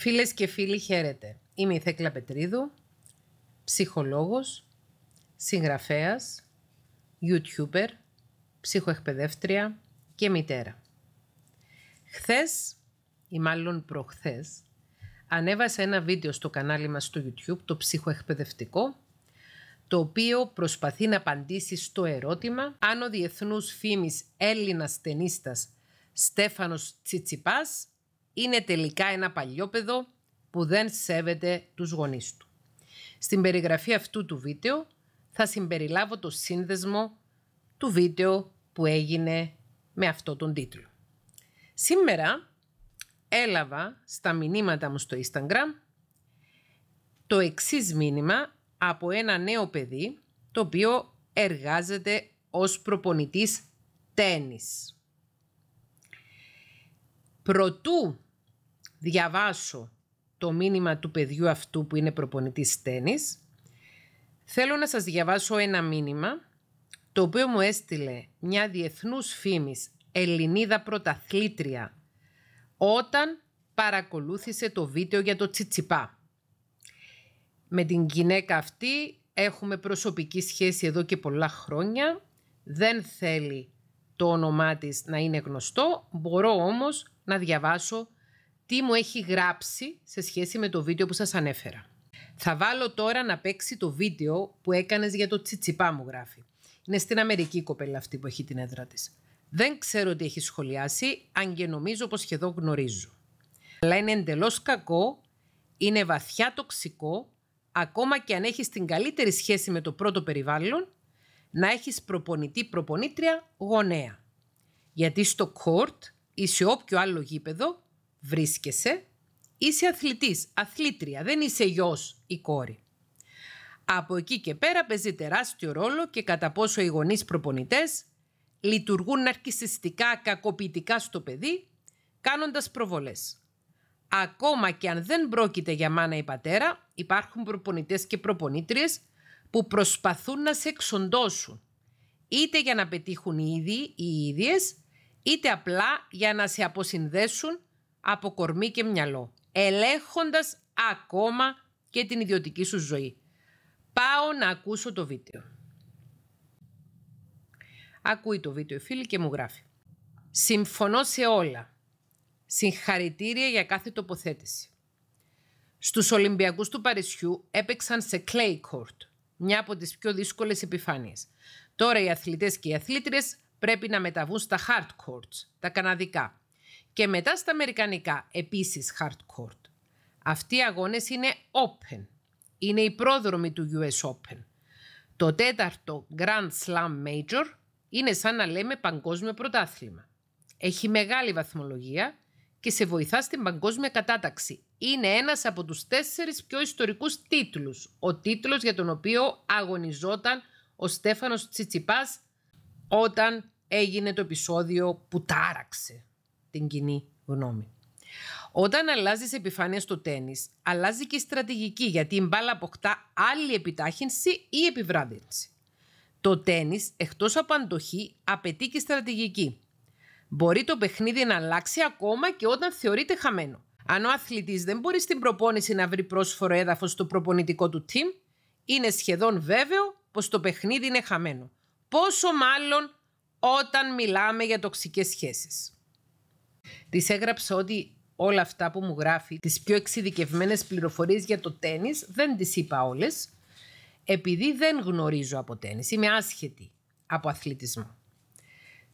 Φίλες και φίλοι, χαίρετε. Είμαι η Θέκλα Πετρίδου, ψυχολόγος, συγγραφέας, youtuber, ψυχοεκπαιδεύτρια και μητέρα. Χθες, ή μάλλον προχθές, ανέβασα ένα βίντεο στο κανάλι μας στο YouTube, το ψυχοεκπαιδευτικό, το οποίο προσπαθεί να απαντήσει στο ερώτημα αν ο διεθνούς φήμης Έλληνας ταινίστας Στέφανος Τσιτσιπάς είναι τελικά ένα παιδό που δεν σέβεται τους γονείς του. Στην περιγραφή αυτού του βίντεο θα συμπεριλάβω το σύνδεσμο του βίντεο που έγινε με αυτό τον τίτλο. Σήμερα έλαβα στα μηνύματα μου στο Instagram το εξής μήνυμα από ένα νέο παιδί το οποίο εργάζεται ως προπονητής τένις προτού διαβάσω το μήνυμα του παιδιού αυτού που είναι προπονητής τένις. θέλω να σας διαβάσω ένα μήνυμα το οποίο μου έστειλε μια διεθνούς φήμης Ελληνίδα πρωταθλήτρια όταν παρακολούθησε το βίντεο για το Τσιτσιπά. Με την γυναίκα αυτή έχουμε προσωπική σχέση εδώ και πολλά χρόνια. Δεν θέλει το όνομά της να είναι γνωστό, μπορώ όμως να διαβάσω τι μου έχει γράψει σε σχέση με το βίντεο που σας ανέφερα. Θα βάλω τώρα να παίξει το βίντεο που έκανες για το τσιτσιπά μου γράφει. Είναι στην Αμερική κοπέλα αυτή που έχει την έδρα της. Δεν ξέρω τι έχει σχολιάσει, αν και νομίζω πως σχεδόν γνωρίζω. Αλλά είναι εντελώς κακό, είναι βαθιά τοξικό, ακόμα και αν έχεις την καλύτερη σχέση με το πρώτο περιβάλλον να έχεις προπονητή προπονήτρια γονέα. Γιατί στο κορτ ή σε όποιο άλλο γήπεδο βρίσκεσαι, είσαι αθλητής, αθλήτρια, δεν είσαι γιος ή κόρη. Από εκεί και πέρα παίζει τεράστιο ρόλο και κατά πόσο οι γονείς προπονητές λειτουργούν αρκισιστικά κακοποιητικά στο παιδί, κάνοντας προβολές. Ακόμα και αν δεν πρόκειται για μάνα ή πατέρα, υπάρχουν προπονητές και προπονήτριες που προσπαθούν να σε εξοντώσουν, είτε για να πετύχουν οι ίδιοι οι ίδιες, είτε απλά για να σε αποσυνδέσουν από κορμί και μυαλό, ελέγχοντας ακόμα και την ιδιωτική σου ζωή. Πάω να ακούσω το βίντεο. Ακούει το βίντεο φίλη και μου γράφει. Συμφωνώ σε όλα. Συγχαρητήρια για κάθε τοποθέτηση. Στους Ολυμπιακούς του Παρισιού έπαιξαν σε clay μια από τις πιο δύσκολες επιφάνειες. Τώρα οι αθλητές και οι αθλήτριες πρέπει να μεταβούν στα hard courts, τα καναδικά. Και μετά στα αμερικανικά, επίσης hard court. Αυτοί οι αγώνες είναι open. Είναι η πρόδρομη του US Open. Το τέταρτο Grand Slam Major είναι σαν να λέμε παγκόσμιο πρωτάθλημα. Έχει μεγάλη βαθμολογία και σε βοηθά στην παγκόσμια κατάταξη είναι ένας από τους τέσσερις πιο ιστορικούς τίτλους, ο τίτλος για τον οποίο αγωνιζόταν ο Στέφανος Τσιτσιπάς όταν έγινε το επεισόδιο που τάραξε την κοινή γνώμη. Όταν αλλάζει επιφάνεια στο τέννη, αλλάζει και η στρατηγική γιατί η μπάλα αποκτά άλλη επιτάχυνση ή επιβράδυνση. Το τέννη, εκτός από αντοχή, απαιτεί και στρατηγική. Μπορεί το παιχνίδι να αλλάξει ακόμα και όταν θεωρείται χαμένο. Αν ο αθλητής δεν μπορεί στην προπόνηση να βρει πρόσφορο έδαφος στο προπονητικό του team, είναι σχεδόν βέβαιο πως το παιχνίδι είναι χαμένο. Πόσο μάλλον όταν μιλάμε για τοξικές σχέσεις. Της έγραψα ότι όλα αυτά που μου γράφει, τις πιο εξειδικευμένες πληροφορίες για το τέννη, δεν τις είπα όλες, επειδή δεν γνωρίζω από τέννη. είμαι άσχετη από αθλητισμό.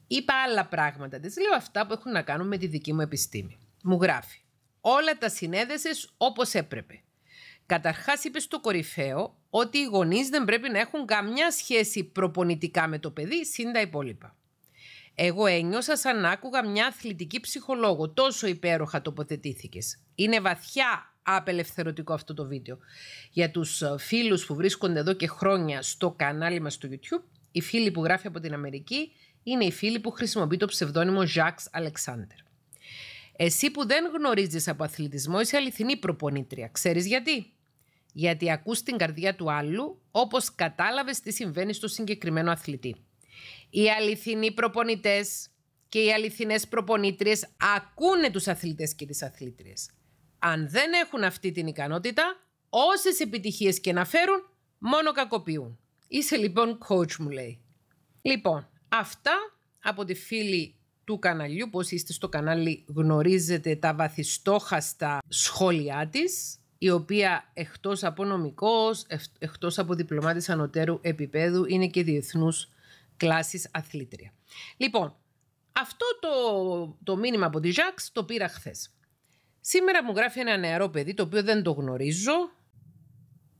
Είπα άλλα πράγματα, Της λέω αυτά που έχουν να κάνουν με τη δική μου επιστήμη. Μου γράφει όλα τα συνέδεσες όπως έπρεπε. Καταρχάς είπε στο κορυφαίο ότι οι γονείς δεν πρέπει να έχουν καμιά σχέση προπονητικά με το παιδί συν τα υπόλοιπα. Εγώ ένιωσα σαν να άκουγα μια αθλητική ψυχολόγο. Τόσο υπέροχα τοποθετήθηκες. Είναι βαθιά απελευθερωτικό αυτό το βίντεο. Για τους ε, φίλους που βρίσκονται εδώ και χρόνια στο κανάλι μας στο YouTube, η φίλη που γράφει από την Αμερική είναι η φίλη που χρησιμοποιεί το ψευδόνυμο Jacques Alexander. Εσύ που δεν γνωρίζεις από αθλητισμό είσαι αληθινή προπονήτρια. Ξέρεις γιατί. Γιατί ακούς την καρδιά του άλλου όπως κατάλαβες τι συμβαίνει στο συγκεκριμένο αθλητή. Οι αληθινοί προπονητές και οι αληθινές προπονήτριες ακούνε τους αθλητές και τις αθλήτριες. Αν δεν έχουν αυτή την ικανότητα, όσες επιτυχίες και να φέρουν, μόνο κακοποιούν. Είσαι λοιπόν coach μου λέει. Λοιπόν, αυτά από τη φίλη του καναλιού, πως είστε στο κανάλι γνωρίζετε τα βαθιστόχαστα σχόλιά της, η οποία εκτός από νομικός, εκτός από διπλωμάτης ανωτέρου επίπεδου, είναι και διεθνούς κλάσης αθλήτρια. Λοιπόν, αυτό το, το μήνυμα από τη Ζάξ το πήρα χθες. Σήμερα μου γράφει ένα νεαρό παιδί, το οποίο δεν το γνωρίζω,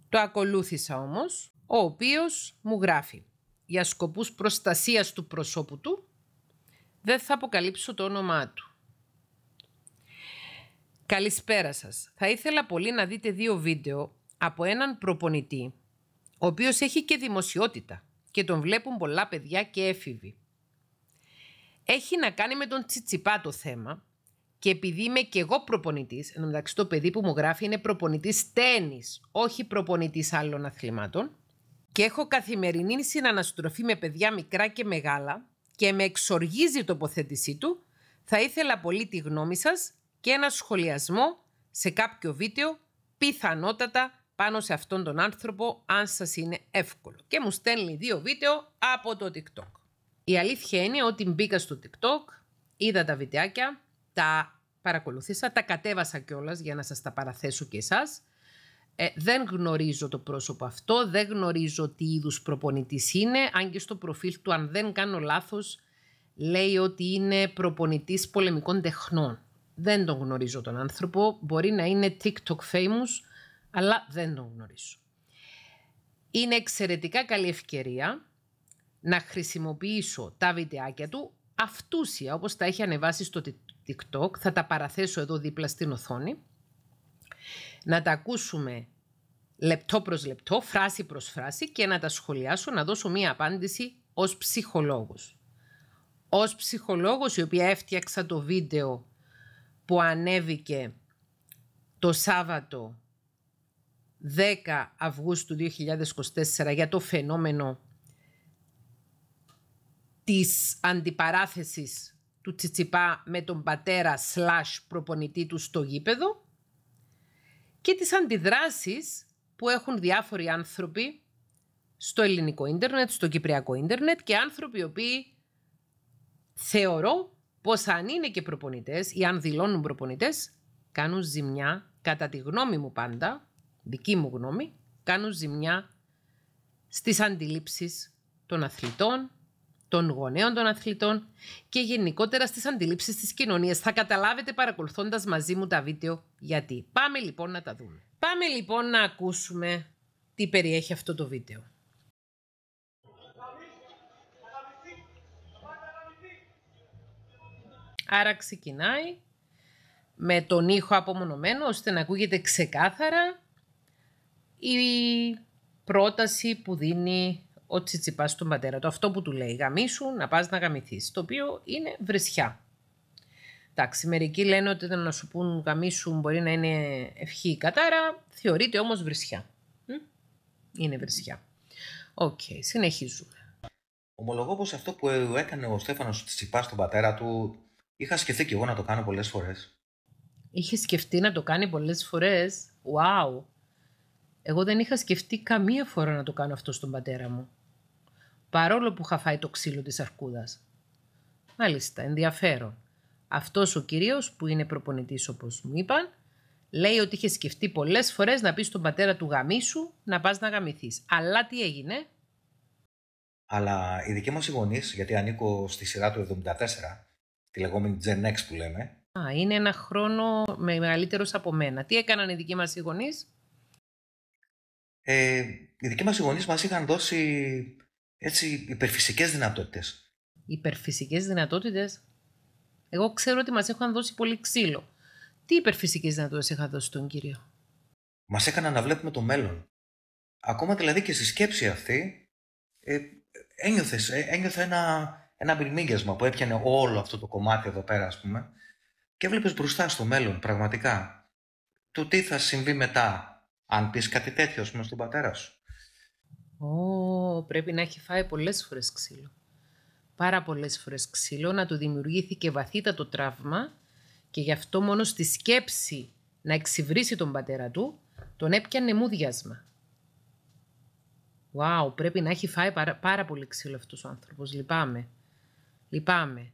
το ακολούθησα όμως, ο οποίος μου γράφει για σκοπούς προστασίας του προσώπου του, δεν θα αποκαλύψω το όνομά του. Καλησπέρα σας. Θα ήθελα πολύ να δείτε δύο βίντεο από έναν προπονητή, ο οποίος έχει και δημοσιότητα και τον βλέπουν πολλά παιδιά και έφηβοι. Έχει να κάνει με τον Τσιτσιπά το θέμα και επειδή είμαι και εγώ προπονητής, ενώ μεταξύ το παιδί που μου γράφει είναι προπονητής τένις, όχι προπονητής άλλων αθλημάτων, και έχω καθημερινή συναναστροφή με παιδιά μικρά και μεγάλα, και με εξοργίζει η τοποθέτησή του, θα ήθελα πολύ τη γνώμη σας και ένα σχολιασμό σε κάποιο βίντεο πιθανότατα πάνω σε αυτόν τον άνθρωπο αν σας είναι εύκολο. Και μου στέλνει δύο βίντεο από το TikTok. Η αλήθεια είναι ότι μπήκα στο TikTok, είδα τα βιντεάκια, τα παρακολουθήσα, τα κατέβασα κιόλας για να σας τα παραθέσω και εσάς ε, δεν γνωρίζω το πρόσωπο αυτό, δεν γνωρίζω τι είδους προπονητής είναι, αν και στο προφίλ του, αν δεν κάνω λάθος, λέει ότι είναι προπονητής πολεμικών τεχνών. Δεν τον γνωρίζω τον άνθρωπο, μπορεί να είναι TikTok famous, αλλά δεν τον γνωρίζω. Είναι εξαιρετικά καλή ευκαιρία να χρησιμοποιήσω τα βιντεάκια του αυτούσια, όπως τα έχει ανεβάσει στο TikTok, θα τα παραθέσω εδώ δίπλα στην οθόνη, να τα ακούσουμε λεπτό προς λεπτό, φράση προς φράση και να τα σχολιάσω, να δώσω μία απάντηση ως ψυχολόγος. Ως ψυχολόγος η οποία έφτιαξα το βίντεο που ανέβηκε το Σάββατο 10 Αυγούστου 2024 για το φαινόμενο της αντιπαράθεσης του Τσιτσιπά με τον πατέρα slash προπονητή του στο γήπεδο και τις αντιδράσεις που έχουν διάφοροι άνθρωποι στο ελληνικό ίντερνετ, στο κυπριακό ίντερνετ και άνθρωποι οι οποίοι θεωρώ πως αν είναι και προπονητές ή αν δηλώνουν προπονητές κάνουν ζημιά, κατά τη γνώμη μου πάντα, δική μου γνώμη, κάνουν ζημιά στις αντιλήψεις των αθλητών, των γονέων των αθλητών και γενικότερα στις αντιλήψεις της κοινωνίας. Θα καταλάβετε παρακολουθώντας μαζί μου τα βίντεο γιατί. Πάμε λοιπόν να τα δούμε. Πάμε λοιπόν να ακούσουμε τι περιέχει αυτό το βίντεο. Άρα ξεκινάει με τον ήχο απομονωμένο ώστε να ακούγεται ξεκάθαρα η πρόταση που δίνει ο Τσιτσιπάς στον πατέρα του. Αυτό που του λέει, γαμίσου να πας να γαμηθείς, το οποίο είναι βρισιά. Εντάξει, μερικοί λένε ότι να σου πούν γαμίσου μπορεί να είναι ευχή η κατάρα, θεωρείται όμως βρισιά. Είναι βρισιά. Οκ, συνεχίζουμε. Ομολογώ πως αυτό που έκανε ο Στέφανος τσιτσιπά στον πατέρα του, είχα σκεφτεί και εγώ να το κάνω πολλές φορές. Είχε σκεφτεί να το κάνει πολλές φορές. Wow. Εγώ δεν είχα σκεφτεί καμία φορά να το κάνω αυτό στον πατέρα μου παρόλο που είχα φάει το ξύλο της αρκούδας. Μάλιστα, ενδιαφέρον. Αυτός ο κυρίος που είναι προπονητής όπως μου είπαν, λέει ότι είχε σκεφτεί πολλές φορές να πει στον πατέρα του γαμίσου να πας να γαμηθείς. Αλλά τι έγινε? Αλλά οι δικοί μας οι γιατί ανήκω στη σειρά του 74, τη λεγόμενη Gen X που λέμε. Α, είναι ένα χρόνο με μεγαλύτερος από μένα. Τι έκαναν οι δικοί μας οι γονείς? Ε, οι δικοί μας οι γονείς μας είχαν δώσει έτσι, υπερφυσικές δυνατότητες. Υπερφυσικές δυνατότητες. Εγώ ξέρω ότι μας έχουν δώσει πολύ ξύλο. Τι υπερφυσικές δυνατότητες είχα δώσει τον κύριο. Μας έκαναν να βλέπουμε το μέλλον. Ακόμα δηλαδή και στη σκέψη αυτή ε, ένιωθες, ε, ένιωθα ένα, ένα που έπιανε όλο αυτό το κομμάτι εδώ πέρα ας πούμε και βλέπεις μπροστά στο μέλλον πραγματικά το τι θα συμβεί μετά αν πεις κάτι τέτοιο ας πούμε στον πατέρα σου. Ω, πρέπει να έχει φάει πολλές φορές ξύλο. Πάρα πολλές φορές ξύλο, να του δημιουργήθηκε βαθύτατο τραύμα και γι' αυτό μόνο στη σκέψη να εξυβρίσει τον πατέρα του, τον έπιανε μουδιάσμα. Wow, πρέπει να έχει φάει πάρα, πάρα πολύ ξύλο αυτός ο άνθρωπος. Λυπάμαι. Λυπάμαι.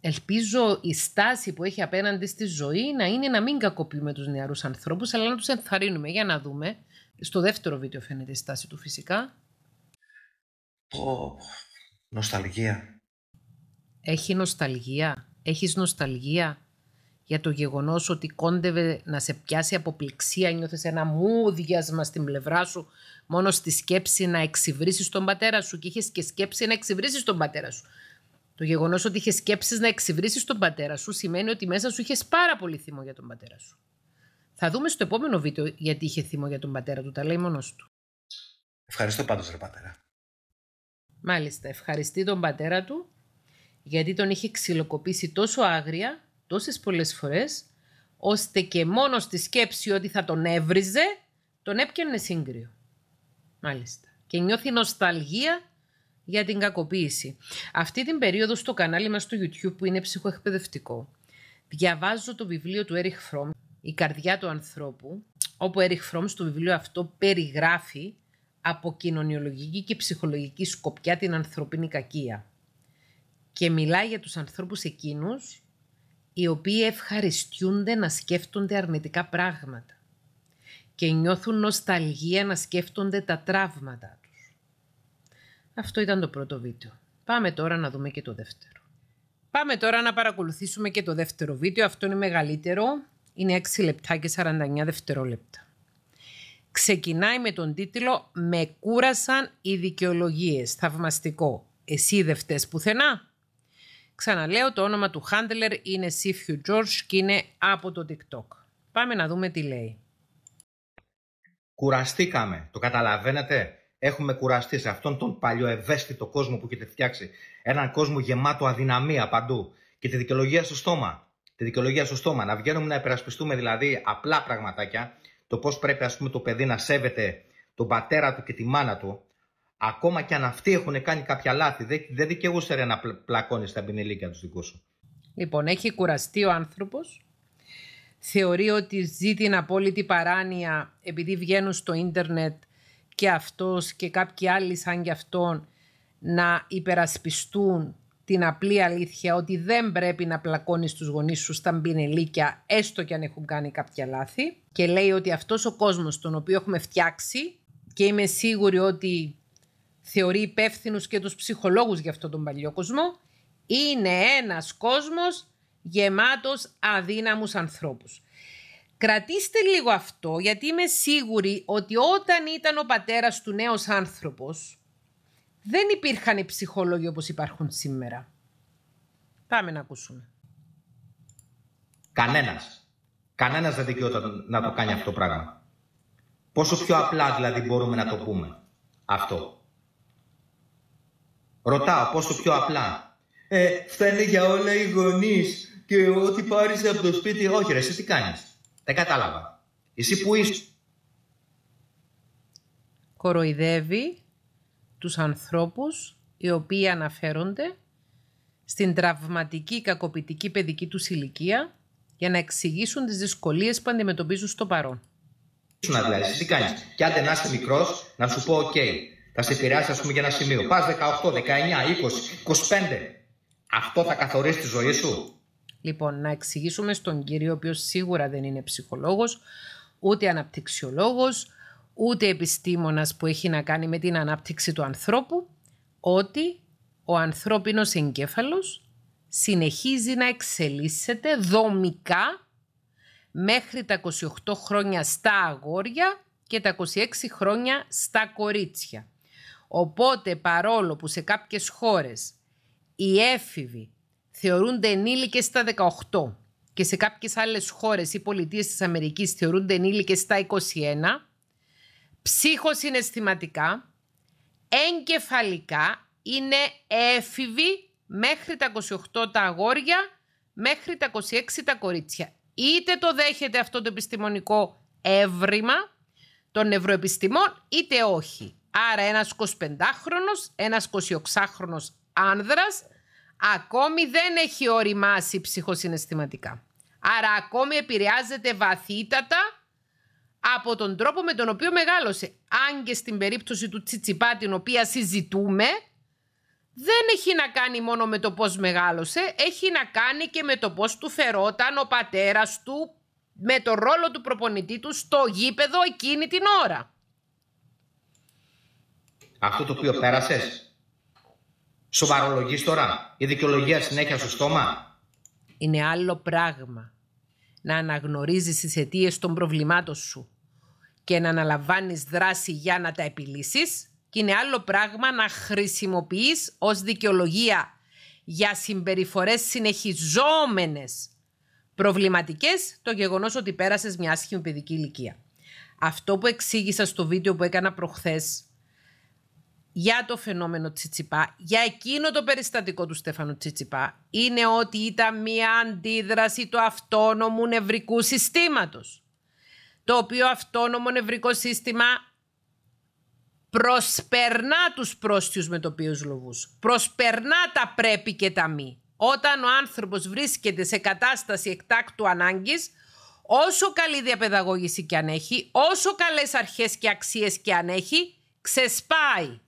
Ελπίζω η στάση που έχει απέναντι στη ζωή να είναι να μην κακοποιούμε τους νεαρούς ανθρώπους, αλλά να τους ενθαρρύνουμε. Για να δούμε. Στο δεύτερο βίντεο φαίνεται η στάση του φυσικά. Το... νοσταλγία. Έχει νοσταλγία. Έχεις νοσταλγία για το γεγονός ότι κόντευε να σε πιάσει αποπληξία, νιώθεις ένα μούδιασμα στην πλευρά σου, μόνο στη σκέψη να εξυβρίσεις τον πατέρα σου και είχες και σκέψη να εξυβρίσεις τον πατέρα σου. Το γεγονός ότι είχες σκέψεις να εξυβρίσεις τον πατέρα σου σημαίνει ότι μέσα σου είχες πάρα πολύ θυμό για τον πατέρα σου. Θα δούμε στο επόμενο βίντεο γιατί είχε θύμο για τον πατέρα του. Τα λέει μόνος του. Ευχαριστώ πάντως, ρε πατέρα. Μάλιστα, ευχαριστεί τον πατέρα του γιατί τον είχε ξυλοκοπήσει τόσο άγρια, τόσες πολλές φορές, ώστε και μόνος στη σκέψη ότι θα τον έβριζε, τον έπιανε σύγκριο. Μάλιστα. Και νιώθει νοσταλγία για την κακοποίηση. Αυτή την περίοδο στο κανάλι μας στο YouTube που είναι ψυχοεκπαιδευτικό, διαβάζω το βιβλίο του Έριχ Fromm η καρδιά του ανθρώπου, όπου Eric Fromm στο βιβλίο αυτό περιγράφει από κοινωνιολογική και ψυχολογική σκοπιά την ανθρωπίνη κακία. Και μιλάει για τους ανθρώπους εκείνους οι οποίοι ευχαριστούνται να σκέφτονται αρνητικά πράγματα και νιώθουν νοσταλγία να σκέφτονται τα τραύματα τους. Αυτό ήταν το πρώτο βίντεο. Πάμε τώρα να δούμε και το δεύτερο. Πάμε τώρα να παρακολουθήσουμε και το δεύτερο βίντεο. Αυτό είναι μεγαλύτερο είναι 6 λεπτά και 49 δευτερόλεπτα. Ξεκινάει με τον τίτλο «Με κούρασαν οι δικαιολογίες. Θαυμαστικό. Εσύ δεν φταίς πουθενά». Ξαναλέω, το όνομα του Χάντελερ είναι Σίφιου George και είναι από το TikTok. Πάμε να δούμε τι λέει. Κουραστήκαμε, το καταλαβαίνετε. Έχουμε κουραστεί σε αυτόν τον παλιό ευαίσθητο κόσμο που έχετε φτιάξει. Έναν κόσμο γεμάτο αδυναμία παντού και τη δικαιολογία στο στόμα τη δικαιολογία στο στόμα, να βγαίνουμε να υπερασπιστούμε δηλαδή απλά πραγματάκια, το πώς πρέπει ας πούμε, το παιδί να σέβεται τον πατέρα του και τη μάνα του, ακόμα και αν αυτοί έχουν κάνει κάποια λάθη, δεν, δεν δικαιούσε ρε, να πλακώνεις τα πινελίκια τους δικούς σου. Λοιπόν, έχει κουραστεί ο άνθρωπος. Θεωρεί ότι ζει την απόλυτη παράνοια επειδή βγαίνουν στο ίντερνετ και αυτός και κάποιοι άλλοι σαν κι αυτόν να υπερασπιστούν την απλή αλήθεια ότι δεν πρέπει να πλακώνεις τους γονείς σου στα μπινελίκια έστω και αν έχουν κάνει κάποια λάθη και λέει ότι αυτός ο κόσμος τον οποίο έχουμε φτιάξει και είμαι σίγουρη ότι θεωρεί υπεύθυνους και τους ψυχολόγους για αυτόν τον παλιό κόσμο είναι ένας κόσμος γεμάτος αδύναμους ανθρώπους. Κρατήστε λίγο αυτό γιατί είμαι σίγουρη ότι όταν ήταν ο πατέρας του νέος άνθρωπος δεν υπήρχαν οι ψυχολόγοι όπως υπάρχουν σήμερα. Πάμε να ακούσουμε. Κανένας. Κανένας δεν δικαιόταν να το κάνει αυτό το πράγμα. Πόσο πιο απλά δηλαδή μπορούμε να το πούμε αυτό. Ρωτάω πόσο πιο απλά. Ε, φταίνε για όλα οι γονείς και ό,τι πάρεις από το σπίτι. Όχι ρε, εσύ τι κάνεις. Δεν κατάλαβα. Εσύ που είσαι. Κοροϊδεύει τους ανθρώπους οι οποίοι αναφέρονται στην τραυματική κακοπιτική παιδική τους ηλικία για να εξηγήσουν τις δυσκολίες που αντιμετωπίζουν στο παρόν. Να δηλαδή, τι κάνεις. Κι αν δεν είσαι μικρός, να σου πω, οκ, okay, θα σε επηρεάσει ας πούμε για ένα σημείο. Πας 18, 19, 20, 25. Αυτό θα καθορίσει τη ζωή σου. Λοιπόν, να εξηγήσουμε στον κύριο, ο οποίος σίγουρα δεν είναι ψυχολόγος, ούτε αναπτυξιολόγος, ούτε επιστήμονας που έχει να κάνει με την ανάπτυξη του ανθρώπου, ότι ο ανθρώπινος εγκέφαλος συνεχίζει να εξελίσσεται δομικά μέχρι τα 28 χρόνια στα αγόρια και τα 26 χρόνια στα κορίτσια. Οπότε παρόλο που σε κάποιες χώρες οι έφηβοι θεωρούνται ενήλικες στα 18 και σε κάποιες άλλες χώρες οι πολιτείες της Αμερικής θεωρούνται ενήλικες στα 21, ψυχοσυναισθηματικά, εγκεφαλικά, είναι έφηβοι μέχρι τα 28 τα αγόρια, μέχρι τα 26 τα κορίτσια. Είτε το δέχεται αυτό το επιστημονικό έβριμα των ευρωεπιστημών, είτε όχι. Άρα ένας 25χρονος, ένας 26χρονος άνδρας, ακόμη δεν έχει οριμάσει ψυχοσυναισθηματικά. Άρα ακόμη επηρεάζεται βαθύτατα από τον τρόπο με τον οποίο μεγάλωσε. Αν και στην περίπτωση του Τσιτσιπά την οποία συζητούμε, δεν έχει να κάνει μόνο με το πώς μεγάλωσε, έχει να κάνει και με το πώς του φερόταν ο πατέρας του με το ρόλο του προπονητή του στο γήπεδο εκείνη την ώρα. Αυτό το οποίο πέρασες, σοβαρολογείς τώρα, η δικαιολογία συνέχεια στο στόμα. Είναι άλλο πράγμα να αναγνωρίζεις τις αιτίες των προβλημάτων σου και να αναλαμβάνεις δράση για να τα επιλύσεις και είναι άλλο πράγμα να χρησιμοποιείς ως δικαιολογία για συμπεριφορές συνεχιζόμενες προβληματικές το γεγονός ότι πέρασες μια άσχημη παιδική ηλικία. Αυτό που εξήγησα στο βίντεο που έκανα προχθές για το φαινόμενο Τσιτσιπά, για εκείνο το περιστατικό του Στέφανο Τσιτσιπά, είναι ότι ήταν μια αντίδραση του αυτόνομου νευρικού συστήματος το οποίο αυτόνομο νευρικό σύστημα προσπερνά τους πρόστιους με το οποίους λοβούς. Προσπερνά τα πρέπει και τα μη. Όταν ο άνθρωπος βρίσκεται σε κατάσταση εκτάκτου ανάγκης, όσο καλή διαπαιδαγώγηση και αν έχει, όσο καλές αρχές και αξίες και αν έχει, ξεσπάει.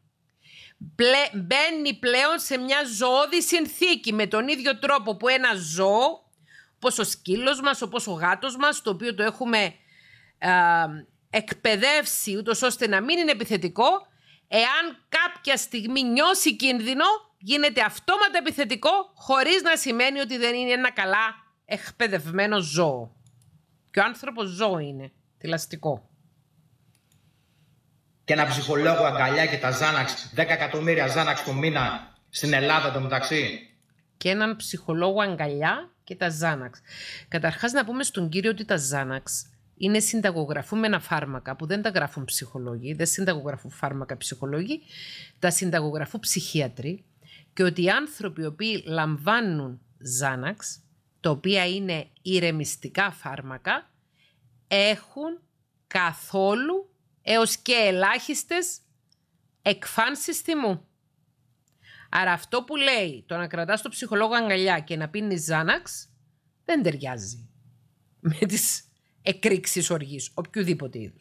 Μπαίνει πλέον σε μια ζώδη συνθήκη με τον ίδιο τρόπο που ένα ζώο, όπως ο σκύλος μας, όπως ο γάτος μας, το οποίο το έχουμε εκπαιδεύσει ούτως ώστε να μην είναι επιθετικό, εάν κάποια στιγμή νιώσει κίνδυνο, γίνεται αυτόματα επιθετικό χωρίς να σημαίνει ότι δεν είναι ένα καλά εκπαιδευμένο ζώο. Και ο άνθρωπος ζώο είναι, τηλαστικό Και ένα ψυχολόγο αγκαλιά και τα Ζάναξ, 10 εκατομμύρια Ζάναξ το μήνα στην Ελλάδα το μεταξύ. Και έναν ψυχολόγο αγκαλιά και τα Ζάναξ. Καταρχάς να πούμε στον κύριο ότι τα Ζάναξ είναι συνταγογραφούμενα φάρμακα που δεν τα γράφουν ψυχολόγοι, δεν συνταγογραφούν φάρμακα ψυχολόγοι, τα συνταγογραφούν ψυχίατροι και ότι οι άνθρωποι οι οποίοι λαμβάνουν Ζάναξ, τα οποία είναι ηρεμιστικά φάρμακα, έχουν καθόλου έως και ελάχιστες εκφάνσεις θυμού. Άρα αυτό που λέει το να κρατάς το ψυχολόγο αγκαλιά και να πίνεις Ζάναξ δεν ταιριάζει με τις εκρήξης οργής, οποιοδήποτε είδους.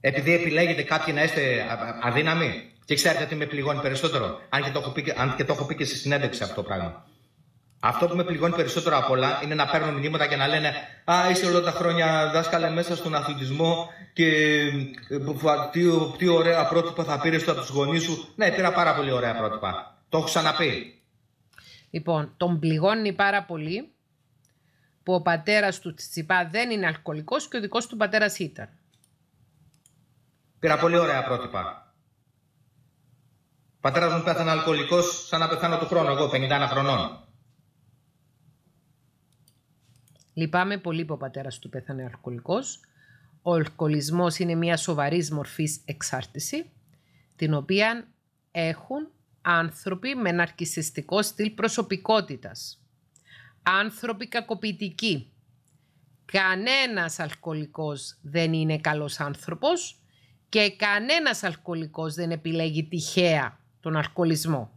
Επειδή επιλέγετε κάποιοι να είστε αδύναμοι και ξέρετε τι με πληγώνει περισσότερο, αν και το έχω πει, αν και, το στη συνέντευξη αυτό το πράγμα. Αυτό που με πληγώνει περισσότερο από όλα είναι να παίρνω μηνύματα και να λένε Α, είσαι όλα τα χρόνια δάσκαλα μέσα στον αθλητισμό και ε, τι, τι ωραία πρότυπα θα πήρες από τους γονείς σου. Ναι, πήρα πάρα πολύ ωραία πρότυπα. Το έχω ξαναπεί. Λοιπόν, τον πληγώνει πάρα πολύ που ο πατέρας του Τσιπά δεν είναι αλκοολικός και ο δικός του πατέρας ήταν. Πήρα πολύ ωραία πρότυπα. Ο πατέρας μου πέθανε αλκοολικός σαν να πεθάνω του χρόνου εγώ 51 χρονών. Λυπάμαι πολύ που ο πατέρας του πέθανε αλκοολικός. Ο αλκοολισμός είναι μια σοβαρή μορφής εξάρτηση, την οποία έχουν άνθρωποι με ναρκισιστικό στυλ προσωπικότητας, άνθρωποι κακοποιητικοί. Κανένας αλκοολικός δεν είναι καλός άνθρωπος και κανένας αλκοολικός δεν επιλέγει τυχαία τον αλκοολισμό.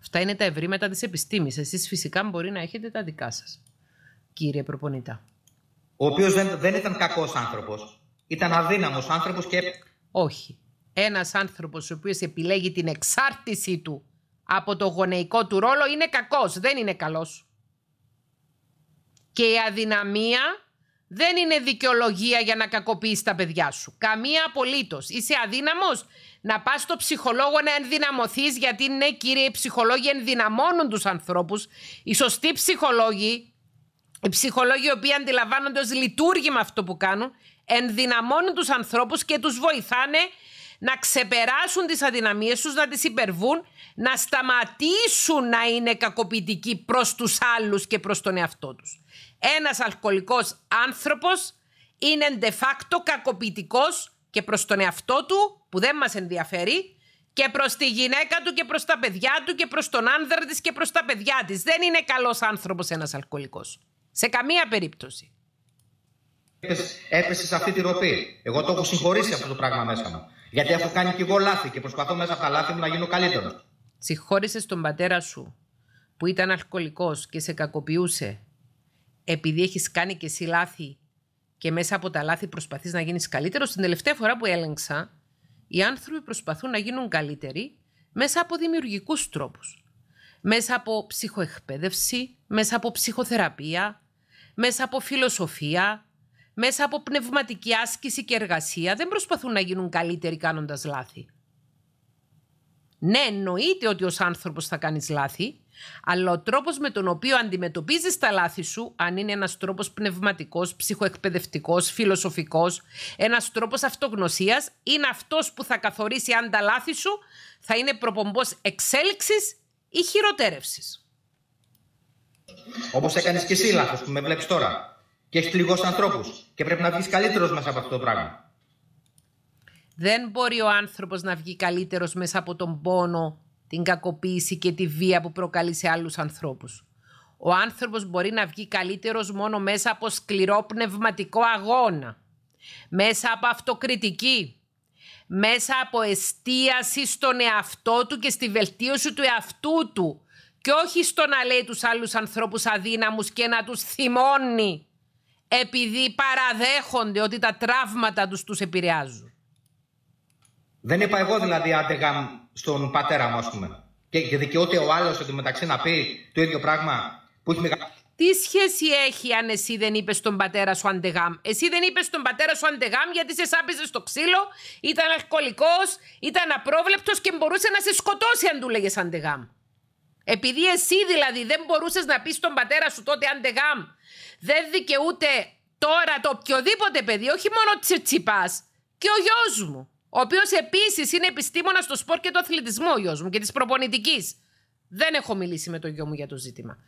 Αυτά είναι τα ευρήματα της επιστήμης. Εσείς φυσικά μπορεί να έχετε τα δικά σας, κύριε προπονητά. Ο οποίος δεν, δεν ήταν κακός άνθρωπος. Ήταν αδύναμος άνθρωπος και... Όχι ένας άνθρωπος ο οποίος επιλέγει την εξάρτησή του από το γονεϊκό του ρόλο είναι κακός, δεν είναι καλός. Και η αδυναμία δεν είναι δικαιολογία για να κακοποιείς τα παιδιά σου. Καμία απολύτως. Είσαι αδύναμος να πας στο ψυχολόγο να ενδυναμωθείς γιατί ναι κύριε οι ψυχολόγοι ενδυναμώνουν τους ανθρώπους. Οι σωστοί ψυχολόγοι, οι ψυχολόγοι οι οποίοι αντιλαμβάνονται ως λειτουργήμα αυτό που κάνουν, ενδυναμώνουν τους ανθρώπους και τους βοηθάνε να ξεπεράσουν τις αδυναμίες τους, να τις υπερβούν, να σταματήσουν να είναι κακοποιητικοί προς τους άλλους και προς τον εαυτό τους. Ένας αλκοολικός άνθρωπος είναι de facto κακοποιητικός και προς τον εαυτό του, που δεν μας ενδιαφέρει, και προς τη γυναίκα του και προς τα παιδιά του και προς τον άνδρα της και προς τα παιδιά της. Δεν είναι καλός άνθρωπος ένας αλκοολικός. Σε καμία περίπτωση έπεσε, σε αυτή τη ροπή. Εγώ το έχω συγχωρήσει αυτό το πράγμα μέσα μου. Γιατί έχω κάνει κι εγώ λάθη και προσπαθώ μέσα από τα λάθη μου να γίνω καλύτερος. Συγχώρησε τον πατέρα σου που ήταν αλκοολικός και σε κακοποιούσε επειδή έχεις κάνει και εσύ λάθη και μέσα από τα λάθη προσπαθείς να γίνεις καλύτερος. Στην τελευταία φορά που έλεγξα, οι άνθρωποι προσπαθούν να γίνουν καλύτεροι μέσα από δημιουργικούς τρόπους, Μέσα από ψυχοεκπαίδευση, μέσα από ψυχοθεραπεία, μέσα από φιλοσοφία, μέσα από πνευματική άσκηση και εργασία δεν προσπαθούν να γίνουν καλύτεροι κάνοντας λάθη. Ναι, εννοείται ότι ως άνθρωπος θα κάνεις λάθη, αλλά ο τρόπος με τον οποίο αντιμετωπίζεις τα λάθη σου, αν είναι ένας τρόπος πνευματικός, ψυχοεκπαιδευτικός, φιλοσοφικός, ένας τρόπος αυτογνωσίας, είναι αυτός που θα καθορίσει αν τα λάθη σου θα είναι προπομπός εξέλιξης ή χειροτέρευσης. Όπως έκανες και εσύ λάθος που με βλέπεις τώρα και έχει πληγώσει ανθρώπους. Και πρέπει να βγεις καλύτερος μέσα από αυτό το πράγμα. Δεν μπορεί ο άνθρωπος να βγει καλύτερος μέσα από τον πόνο, την κακοποίηση και τη βία που προκαλεί σε άλλους ανθρώπους. Ο άνθρωπος μπορεί να βγει καλύτερος μόνο μέσα από σκληρό πνευματικό αγώνα, μέσα από αυτοκριτική, μέσα από εστίαση στον εαυτό του και στη βελτίωση του εαυτού του. Και όχι στο να λέει τους άλλους ανθρώπους αδύναμους και να τους θυμώνει επειδή παραδέχονται ότι τα τραύματα τους τους επηρεάζουν. Δεν είπα εγώ δηλαδή άντεγαμ στον πατέρα μου ας πούμε. Και, και δικαιούται ο άλλος μεταξύ να πει το ίδιο πράγμα που έχει μεγάλο... Τι σχέση έχει αν εσύ δεν είπες στον πατέρα σου αντεγάμ. Εσύ δεν είπες στον πατέρα σου αντεγάμ γιατί σε σάπιζες στο ξύλο, ήταν αλκοολικός, ήταν απρόβλεπτος και μπορούσε να σε σκοτώσει αν του λέγες αντεγάμ. Επειδή εσύ δηλαδή δεν μπορούσες να πεις στον πατέρα σου τότε αντεγάμ δεν δικαιούται τώρα το οποιοδήποτε παιδί, όχι μόνο τσιτσιπά, και ο γιος μου. Ο οποίος επίσης είναι επιστήμονας στο σπορ και το αθλητισμού, ο γιος μου και της προπονητικής. Δεν έχω μιλήσει με τον γιο μου για το ζήτημα.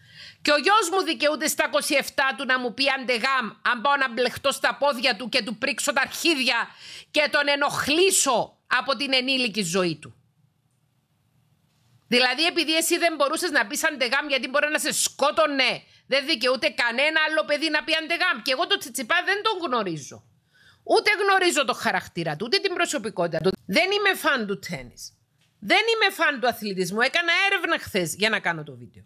Και ο γιος μου δικαιούται στα 27 του να μου πει αντεγάμ, αν πάω να μπλεχτώ στα πόδια του και του πρίξω τα αρχίδια και τον ενοχλήσω από την ενήλικη ζωή του. Δηλαδή, επειδή εσύ δεν μπορούσες να πεις αντεγάμ γιατί μπορεί να σε σκότωνε δεν ούτε κανένα άλλο παιδί να πει αντεγάμ. Και εγώ το τσιτσιπά δεν τον γνωρίζω. Ούτε γνωρίζω το χαρακτήρα του, ούτε την προσωπικότητα του. Δεν είμαι φαν του τέννη. Δεν είμαι φαν του αθλητισμού. Έκανα έρευνα χθες για να κάνω το βίντεο.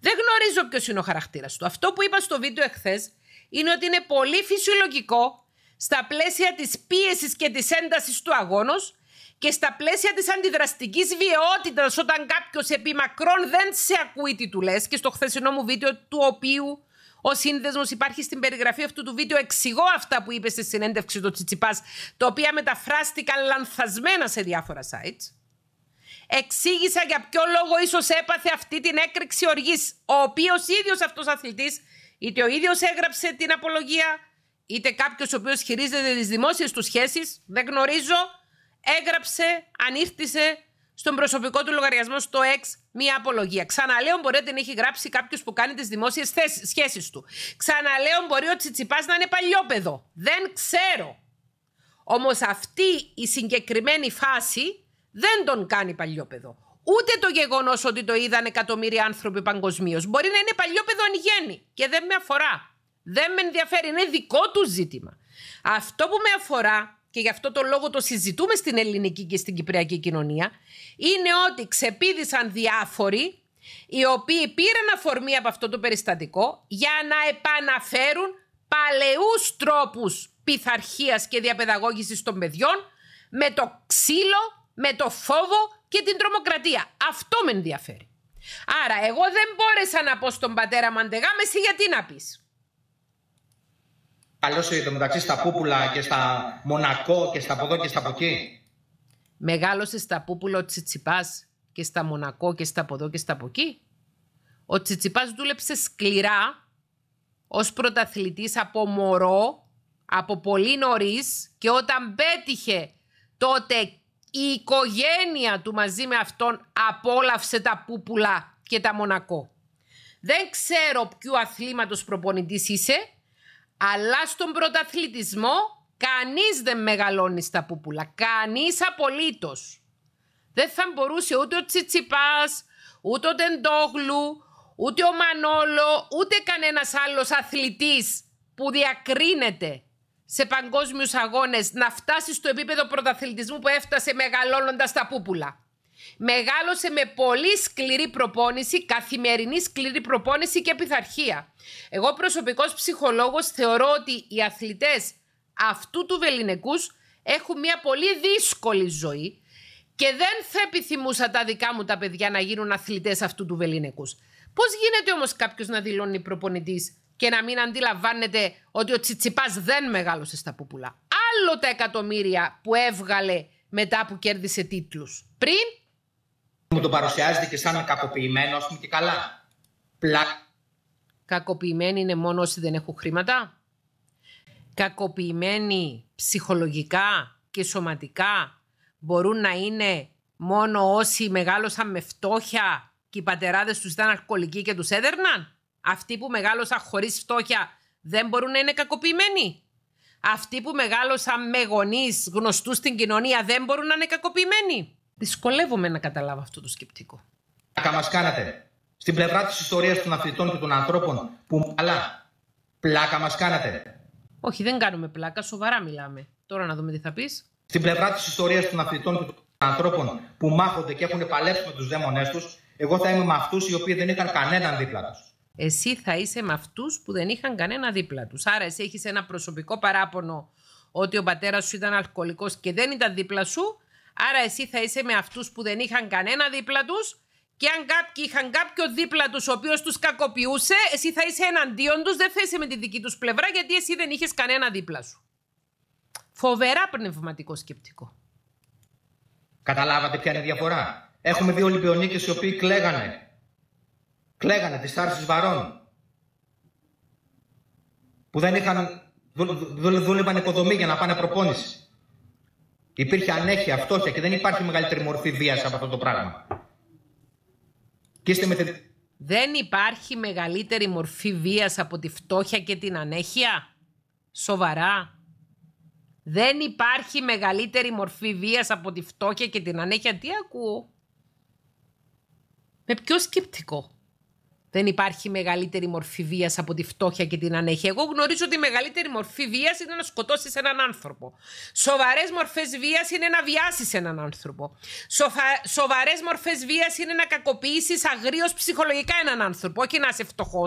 Δεν γνωρίζω ποιος είναι ο χαρακτήρας του. Αυτό που είπα στο βίντεο εχθές είναι ότι είναι πολύ φυσιολογικό στα πλαίσια της πίεσης και της έντασης του αγώνος και στα πλαίσια της αντιδραστικής βιαιότητας, όταν κάποιος επί μακρόν δεν σε ακούει τι του λες, και στο χθεσινό μου βίντεο του οποίου ο σύνδεσμος υπάρχει στην περιγραφή αυτού του βίντεο. Εξηγώ αυτά που είπες στη συνέντευξη του Τσιτσιπάς, τα οποία μεταφράστηκαν λανθασμένα σε διάφορα sites. Εξήγησα για ποιο λόγο ίσως έπαθε αυτή την έκρηξη οργής, ο οποίος ίδιος αυτός αθλητής, είτε ο ίδιος έγραψε την απολογία, είτε κάποιος ο οποίος χειρίζεται τις δημόσιες του σχέσεις, δεν γνωρίζω, έγραψε, ανήρτησε στον προσωπικό του λογαριασμό στο X μία απολογία. Ξαναλέω, μπορεί να την έχει γράψει κάποιος που κάνει τις δημόσιες σχέσεις του. Ξαναλέω, μπορεί ο Τσιτσιπάς να είναι παλιόπαιδο. Δεν ξέρω. Όμως αυτή η συγκεκριμένη φάση δεν τον κάνει παλιόπαιδο. Ούτε το γεγονός ότι το είδαν εκατομμύρια άνθρωποι παγκοσμίως. Μπορεί να είναι παλιόπαιδο αν γέννη και δεν με αφορά. Δεν με ενδιαφέρει, είναι δικό του ζήτημα. Αυτό που με αφορά και γι' αυτό το λόγο το συζητούμε στην ελληνική και στην κυπριακή κοινωνία, είναι ότι ξεπίδησαν διάφοροι οι οποίοι πήραν αφορμή από αυτό το περιστατικό για να επαναφέρουν παλαιούς τρόπους πειθαρχίας και διαπαιδαγώγησης των παιδιών με το ξύλο, με το φόβο και την τρομοκρατία. Αυτό με ενδιαφέρει. Άρα εγώ δεν μπόρεσα να πω στον πατέρα μου αντεγάμεση γιατί να πεις το μεταξύ στα πούπουλα και στα μονακό και στα από και στα ποκί. Μεγάλωσες στα πούπουλα ο Τσιτσιπάς και στα μονακό και στα ποδό και στα από Ο Τσιτσιπάς δούλεψε σκληρά ως πρωταθλητής από μωρό από πολύ νωρίς και όταν πέτυχε τότε η οικογένεια του μαζί με αυτόν απόλαυσε τα πούπουλα και τα μονακό. Δεν ξέρω ποιου αθλήματος προπονητής είσαι, αλλά στον πρωταθλητισμό κανείς δεν μεγαλώνει στα πούπουλα. Κανείς απολύτως. Δεν θα μπορούσε ούτε ο Τσιτσιπάς, ούτε ο Τεντόγλου, ούτε ο Μανόλο, ούτε κανένας άλλος αθλητής που διακρίνεται σε παγκόσμιους αγώνες να φτάσει στο επίπεδο πρωταθλητισμού που έφτασε μεγαλώνοντας τα πούπουλα. Μεγάλωσε με πολύ σκληρή προπόνηση, καθημερινή σκληρή προπόνηση και πειθαρχία. Εγώ προσωπικός ψυχολόγος θεωρώ ότι οι αθλητές αυτού του βεληνικούς έχουν μια πολύ δύσκολη ζωή και δεν θα επιθυμούσα τα δικά μου τα παιδιά να γίνουν αθλητές αυτού του βεληνικούς. Πώς γίνεται όμως κάποιος να δηλώνει προπονητής και να μην αντιλαμβάνεται ότι ο Τσιτσιπάς δεν μεγάλωσε στα πουπουλά. Άλλο τα εκατομμύρια που έβγαλε μετά που κέρδισε τίτλους. Πριν μου το παρουσιάζετε και σαν κακοποιημένο, ας πούμε και καλά. Πλά... Κακοποιημένοι είναι μόνο όσοι δεν έχουν χρήματα. Κακοποιημένοι ψυχολογικά και σωματικά μπορούν να είναι μόνο όσοι μεγάλωσαν με φτώχεια και οι πατεράδες τους ήταν αλκοολικοί και τους έδερναν. Αυτοί που μεγάλωσαν χωρίς φτώχεια δεν μπορούν να είναι κακοποιημένοι. Αυτοί που μεγάλωσαν με γονείς γνωστούς στην κοινωνία δεν μπορούν να είναι κακοποιημένοι. Δυσκολεύομαι να καταλάβω αυτό το σκεπτικό. Πλάκα κάνατε. Στην πλευρά της ιστορίας των αθλητών και των ανθρώπων που αλλά πλάκα μας κάνατε. Όχι, δεν κάνουμε πλάκα, σοβαρά μιλάμε. Τώρα να δούμε τι θα πεις. Στην πλευρά της ιστορίας των αθλητών και των ανθρώπων που μάχονται και έχουν παλέψει με τους δαίμονές τους, εγώ θα είμαι με αυτούς οι οποίοι δεν είχαν κανέναν δίπλα τους. Εσύ θα είσαι με αυτούς που δεν είχαν κανένα δίπλα τους. Άρα, εσύ έχεις ένα προσωπικό παράπονο ότι ο πατέρας σου ήταν αλκοολικός και δεν ήταν δίπλα σου Άρα εσύ θα είσαι με αυτούς που δεν είχαν κανένα δίπλα τους και αν κάποιοι είχαν κάποιο δίπλα τους ο οποίος τους κακοποιούσε, εσύ θα είσαι εναντίον τους, δεν θα είσαι με τη δική τους πλευρά, γιατί εσύ δεν είχες κανένα δίπλα σου. Φοβερά πνευματικό σκεπτικό. Καταλάβατε ποια είναι η διαφορά. Έχουμε δύο Ολυμπιονίκες οι οποίοι κλαίγανε. Κλαίγανε τις τάρσεις βαρών. Που δεν είχαν, δούλευαν οικοδομή για να πάνε προπόνηση. Υπήρχε ανέχεια, φτώχεια και δεν υπάρχει μεγαλύτερη μορφή βίας από αυτό το πράγμα. με... Δεν υπάρχει μεγαλύτερη μορφή βίας από τη φτώχεια και την ανέχεια. Σοβαρά. Δεν υπάρχει μεγαλύτερη μορφή βίας από τη φτώχεια και την ανέχεια. Τι ακούω. Με ποιο σκεπτικό. Δεν υπάρχει μεγαλύτερη μορφή βίας από τη φτώχεια και την ανέχεια. Εγώ γνωρίζω ότι η μεγαλύτερη μορφή βίας είναι να σκοτώσεις έναν άνθρωπο. Σοβαρές μορφές βίας είναι να βιάσεις έναν άνθρωπο. Σοβαρές μορφές βίας είναι να κακοποιήσεις αγρίως ψυχολογικά έναν άνθρωπο, όχι να είσαι φτωχός.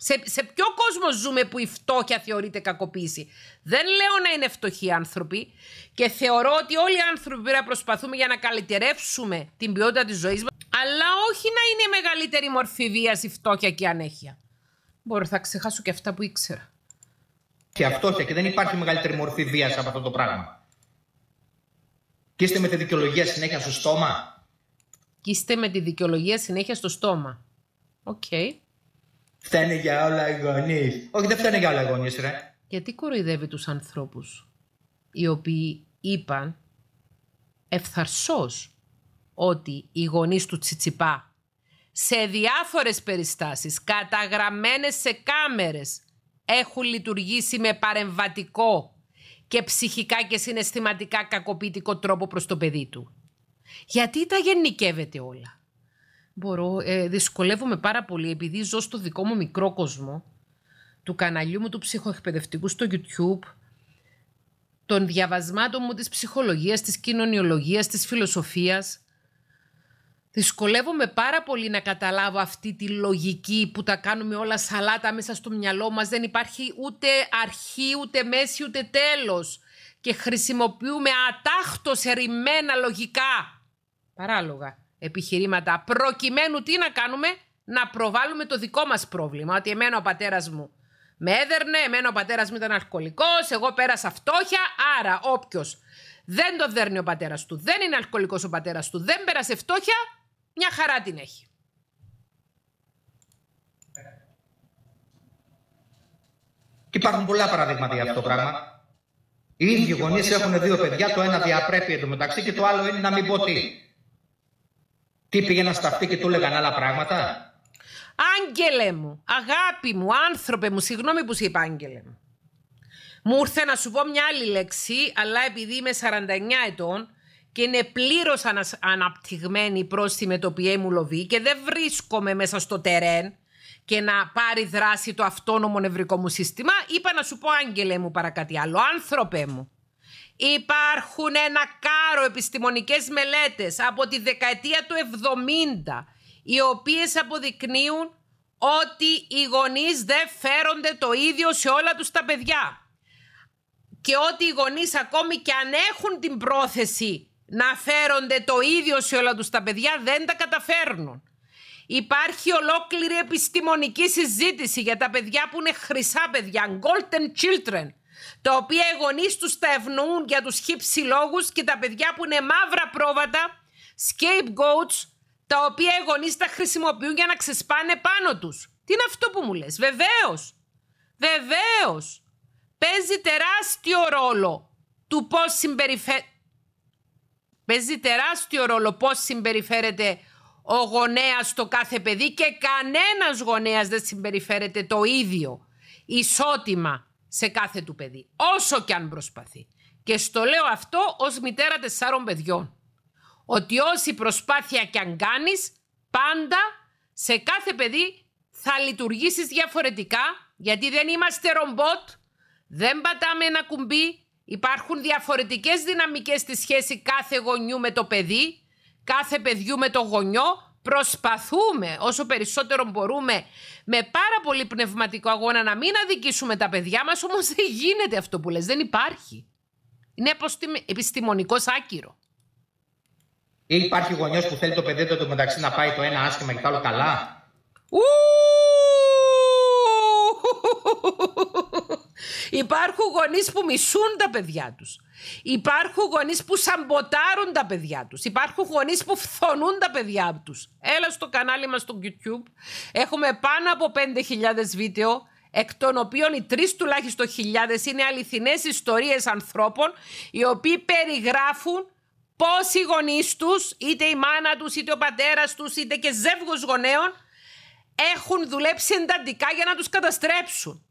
Σε, σε ποιο κόσμο ζούμε που η φτώχεια θεωρείται κακοποίηση. Δεν λέω να είναι φτωχοί άνθρωποι και θεωρώ ότι όλοι οι άνθρωποι πρέπει να προσπαθούμε για να καλυτερεύσουμε την ποιότητα της ζωής μας. Αλλά όχι να είναι η μεγαλύτερη μορφή βίας η φτώχεια και η ανέχεια. Μπορώ να ξεχάσω και αυτά που ήξερα. Και αυτόχεια και δεν υπάρχει μεγαλύτερη μορφή βίας από αυτό το πράγμα. Και είστε με τη δικαιολογία συνέχεια στο στόμα. Και είστε με τη δικαιολογία συνέχεια στο στόμα. Οκ. Okay. για όλα οι γονείς. Όχι, δεν φταίνε για όλα οι γονείς, ρε. Γιατί κοροϊδεύει τους ανθρώπους οι οποίοι είπαν ευθαρσώ ότι οι γονείς του Τσιτσιπά σε διάφορες περιστάσεις καταγραμμένες σε κάμερες έχουν λειτουργήσει με παρεμβατικό και ψυχικά και συναισθηματικά κακοποιητικό τρόπο προς το παιδί του. Γιατί τα γενικεύεται όλα. Μπορώ, ε, δυσκολεύομαι πάρα πολύ επειδή ζω στο δικό μου μικρό κόσμο του καναλιού μου του ψυχοεκπαιδευτικού στο YouTube των διαβασμάτων μου της ψυχολογίας, της κοινωνιολογίας, της φιλοσοφίας Δυσκολεύομαι πάρα πολύ να καταλάβω αυτή τη λογική που τα κάνουμε όλα σαλάτα μέσα στο μυαλό μας. Δεν υπάρχει ούτε αρχή, ούτε μέση, ούτε τέλος. Και χρησιμοποιούμε ατάχτο ερημένα λογικά. Παράλογα επιχειρήματα. Προκειμένου τι να κάνουμε, να προβάλλουμε το δικό μας πρόβλημα. Ότι εμένα ο πατέρας μου με έδερνε, εμένα ο πατέρας μου ήταν αλκοολικός, εγώ πέρασα φτώχεια, άρα όποιος. Δεν το δέρνει ο πατέρας του. Δεν είναι αλκοολικός ο πατέρας του. Δεν πέρασε φτώχεια μια χαρά την έχει. Υπάρχουν πολλά παραδείγματα για αυτό το πράγμα. Οι ίδιοι γονείς έχουν δύο παιδιά, το ένα διαπρέπει μεταξύ και το άλλο είναι να μην πω τι. Τι πήγε να σταθεί και του έλεγαν άλλα πράγματα. Άγγελε μου, αγάπη μου, άνθρωπε μου, συγγνώμη που σου είπα άγγελε μου. Μου ήρθε να σου πω μια άλλη λέξη, αλλά επειδή είμαι 49 ετών, και είναι πλήρως αναπτυγμένη προς τη μετωπιέ μου λοβή και δεν βρίσκομαι μέσα στο τερέν και να πάρει δράση το αυτόνομο νευρικό μου σύστημα, είπα να σου πω, Άγγελε μου, παρά άλλο, άνθρωπε μου. Υπάρχουν ένα κάρο επιστημονικές μελέτες από τη δεκαετία του 70, οι οποίες αποδεικνύουν ότι οι γονείς δεν φέρονται το ίδιο σε όλα τους τα παιδιά. Και ότι οι γονείς ακόμη και αν έχουν την πρόθεση να φέρονται το ίδιο σε όλα τους τα παιδιά δεν τα καταφέρνουν. Υπάρχει ολόκληρη επιστημονική συζήτηση για τα παιδιά που είναι χρυσά παιδιά, golden children, τα οποία οι γονείς τους τα ευνοούν για τους χύψη λόγους και τα παιδιά που είναι μαύρα πρόβατα, scapegoats, τα οποία οι γονείς τα χρησιμοποιούν για να ξεσπάνε πάνω τους. Τι είναι αυτό που μου λες, βεβαίως, βεβαίως, παίζει τεράστιο ρόλο του πώς συμπεριφέρει, Παίζει τεράστιο ρόλο πώς συμπεριφέρεται ο γονέας στο κάθε παιδί και κανένας γονέας δεν συμπεριφέρεται το ίδιο ισότιμα σε κάθε του παιδί, όσο και αν προσπαθεί. Και στο λέω αυτό ως μητέρα τεσσάρων παιδιών. Ότι όση προσπάθεια κι αν κάνεις, πάντα σε κάθε παιδί θα λειτουργήσεις διαφορετικά, γιατί δεν είμαστε ρομπότ, δεν πατάμε ένα κουμπί, Υπάρχουν διαφορετικές δυναμικές στη σχέση κάθε γονιού με το παιδί, κάθε παιδιού με το γονιό. Προσπαθούμε όσο περισσότερο μπορούμε με πάρα πολύ πνευματικό αγώνα να μην αδικήσουμε τα παιδιά μας, όμως δεν γίνεται αυτό που λες, δεν υπάρχει. Είναι επιστημονικός άκυρο. Ή υπάρχει γονιός που θέλει το παιδί του μεταξύ να πάει το ένα άσχημα και το άλλο καλά. Υπάρχουν γονείς που μισούν τα παιδιά τους. Υπάρχουν γονείς που σαμποτάρουν τα παιδιά τους. Υπάρχουν γονείς που φθονούν τα παιδιά τους. Έλα στο κανάλι μας στο YouTube. Έχουμε πάνω από 5.000 βίντεο εκ των οποίων οι τρεις τουλάχιστον χιλιάδες είναι αληθινές ιστορίες ανθρώπων οι οποίοι περιγράφουν πώς οι γονείς τους, είτε η μάνα τους, είτε ο πατέρας τους, είτε και ζεύγος γονέων έχουν δουλέψει εντατικά για να τους καταστρέψουν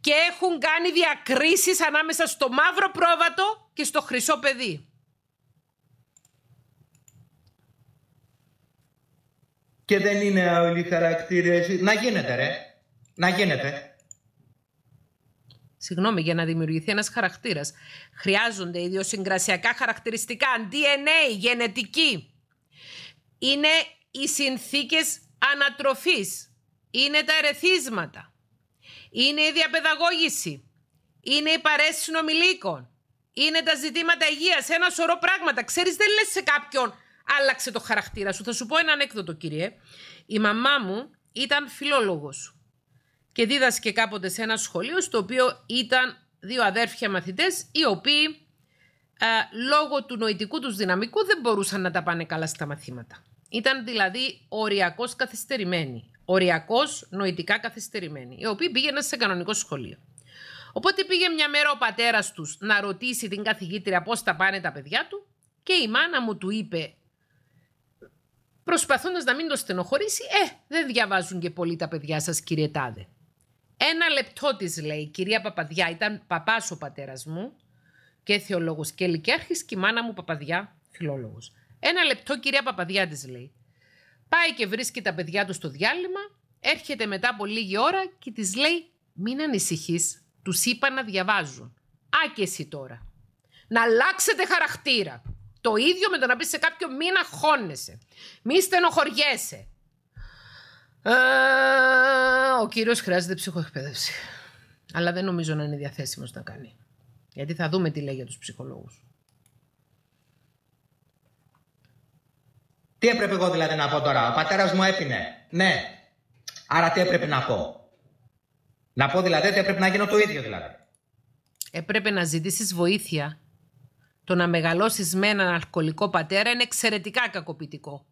και έχουν κάνει διακρίσεις ανάμεσα στο μαύρο πρόβατο και στο χρυσό παιδί. Και δεν είναι όλοι οι χαρακτήρες... Να γίνεται ρε, να γίνεται. Συγγνώμη, για να δημιουργηθεί ένας χαρακτήρας. Χρειάζονται ιδιοσυγκρασιακά χαρακτηριστικά, DNA, γενετική. Είναι οι συνθήκες ανατροφής. Είναι τα ερεθίσματα είναι η διαπαιδαγώγηση, είναι η παρέση συνομιλίκων, είναι τα ζητήματα υγείας, ένα σωρό πράγματα. Ξέρεις, δεν λες σε κάποιον, άλλαξε το χαρακτήρα σου. Θα σου πω ένα ανέκδοτο, κύριε. Η μαμά μου ήταν φιλόλογος και δίδασκε κάποτε σε ένα σχολείο στο οποίο ήταν δύο αδέρφια μαθητές οι οποίοι λόγω του νοητικού τους δυναμικού δεν μπορούσαν να τα πάνε καλά στα μαθήματα. Ήταν δηλαδή οριακώς καθυστερημένοι οριακώ νοητικά καθυστερημένοι, οι οποίοι πήγαιναν σε κανονικό σχολείο. Οπότε πήγε μια μέρα ο πατέρας τους να ρωτήσει την καθηγήτρια πώς τα πάνε τα παιδιά του και η μάνα μου του είπε, προσπαθώντας να μην το στενοχωρήσει, Ε, δεν διαβάζουν και πολύ τα παιδιά σας, κύριε Τάδε. Ένα λεπτό της λέει, κυρία Παπαδιά, ήταν παπάς ο πατέρας μου και θεολόγος και ηλικιάρχη και η μάνα μου Παπαδιά, φιλόλογος. Ένα λεπτό, κυρία Παπαδιά της λέει. Πάει και βρίσκει τα παιδιά του στο διάλειμμα, έρχεται μετά από λίγη ώρα και της λέει «Μην ανησυχείς. τους είπα να διαβάζουν. Α τώρα. Να αλλάξετε χαρακτήρα. Το ίδιο με το να πεις σε κάποιον μην αγχώνεσαι, μην στενοχωριέσαι. Ε, ο κύριος χρειάζεται ψυχοεκπαίδευση. Αλλά δεν νομίζω να είναι διαθέσιμος να κάνει. Γιατί θα δούμε τι λέει για τους ψυχολόγους. Τι έπρεπε εγώ δηλαδή να πω τώρα. Ο πατέρας μου έπινε. Ναι. Άρα τι έπρεπε να πω. Να πω δηλαδή ότι έπρεπε να γίνω το ίδιο δηλαδή. Έπρεπε να ζητήσεις βοήθεια. Το να μεγαλώσεις με έναν αλκοολικό πατέρα είναι εξαιρετικά κακοποιητικό.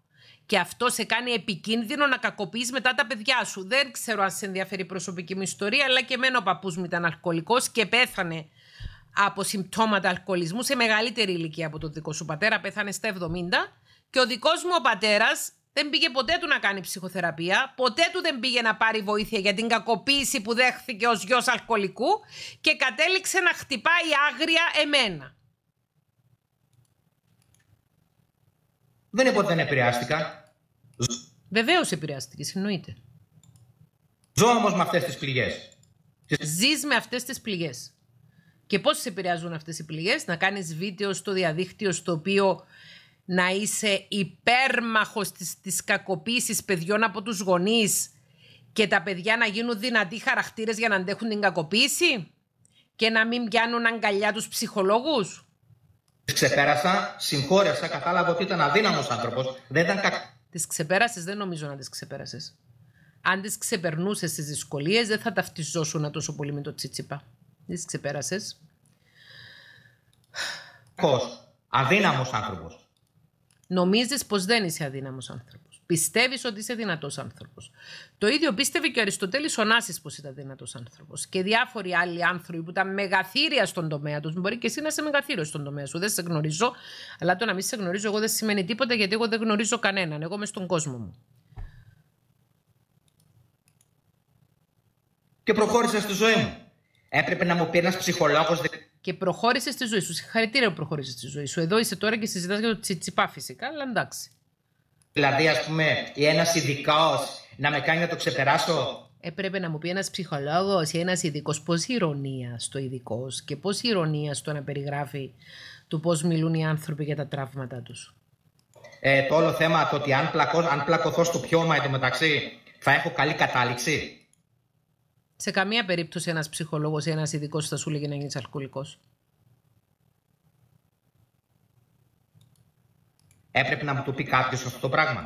Και αυτό σε κάνει επικίνδυνο να κακοποιείς μετά τα παιδιά σου. Δεν ξέρω αν σε ενδιαφέρει η προσωπική μου ιστορία, αλλά και εμένα ο παππούς μου ήταν αλκοολικός και πέθανε από συμπτώματα αλκοολισμού σε μεγαλύτερη ηλικία από τον δικό σου πατέρα. Πέθανε στα 70 και ο δικός μου ο πατέρας δεν πήγε ποτέ του να κάνει ψυχοθεραπεία, ποτέ του δεν πήγε να πάρει βοήθεια για την κακοποίηση που δέχθηκε ως γιος αλκοολικού και κατέληξε να χτυπάει άγρια εμένα. Δεν είναι ποτέ δεν επηρεάστηκα. Βεβαίως επηρεάστηκες, εννοείται. Ζω όμως με αυτές τις πληγές. Ζεις με αυτές τις πληγές. Και πώς σε επηρεάζουν αυτές οι πληγές, να κάνεις βίντεο στο διαδίκτυο στο οποίο να είσαι υπέρμαχος της, της κακοποίησης παιδιών από τους γονείς και τα παιδιά να γίνουν δυνατοί χαρακτήρες για να αντέχουν την κακοποίηση και να μην πιάνουν αγκαλιά τους ψυχολόγους. Ξεπέρασα, συγχώρεσα, κατάλαβα ότι ήταν αδύναμος άνθρωπος. Δεν ήταν κα... Τις ξεπέρασες, δεν νομίζω να τις ξεπέρασες. Αν τις ξεπερνούσες τις δυσκολίες δεν θα ταυτιζόσουν τόσο πολύ με το τσίτσιπα. τις ξεπέρασες. αδύναμος άνθρωπος. Νομίζεις πως δεν είσαι αδύναμος άνθρωπος. Πιστεύεις ότι είσαι δυνατός άνθρωπος. Το ίδιο πίστευε και ο Αριστοτέλης ο Νάση πως ήταν δυνατός άνθρωπος. Και διάφοροι άλλοι άνθρωποι που ήταν μεγαθύρια στον τομέα τους Μπορεί και εσύ να είσαι μεγαθύριος στον τομέα σου. Δεν σε γνωρίζω, αλλά το να μην σε γνωρίζω εγώ δεν σημαίνει τίποτα γιατί εγώ δεν γνωρίζω κανέναν. Εγώ είμαι στον κόσμο μου. Και προχώρησα στη ζωή μου. Έπρεπε να μου πει ένας ψυχολόγος και προχώρησε στη ζωή σου. Συγχαρητήρια που προχώρησες στη ζωή σου. Εδώ είσαι τώρα και συζητάς για το τσιτσιπά φυσικά, αλλά εντάξει. Δηλαδή, ας πούμε, ή ένας ειδικός να με κάνει να το ξεπεράσω. Ε, Έπρεπε να μου πει ένας ψυχολόγος ή ένας ειδικός πώς ηρωνία στο ειδικό και πώς ηρωνία στο να περιγράφει του πώς μιλούν οι άνθρωποι για τα τραύματά τους. Ε, το όλο θέμα το ότι αν, πλακώ, αν πλακωθώ στο πιώμα εντωμεταξύ θα έχω καλή κατάληξη. Σε καμία περίπτωση ένας ψυχολόγος ή ένας ειδικός θα σου λέγει να γίνεις αλκοολικός. Έπρεπε να μου το πει κάποιος αυτό το πράγμα.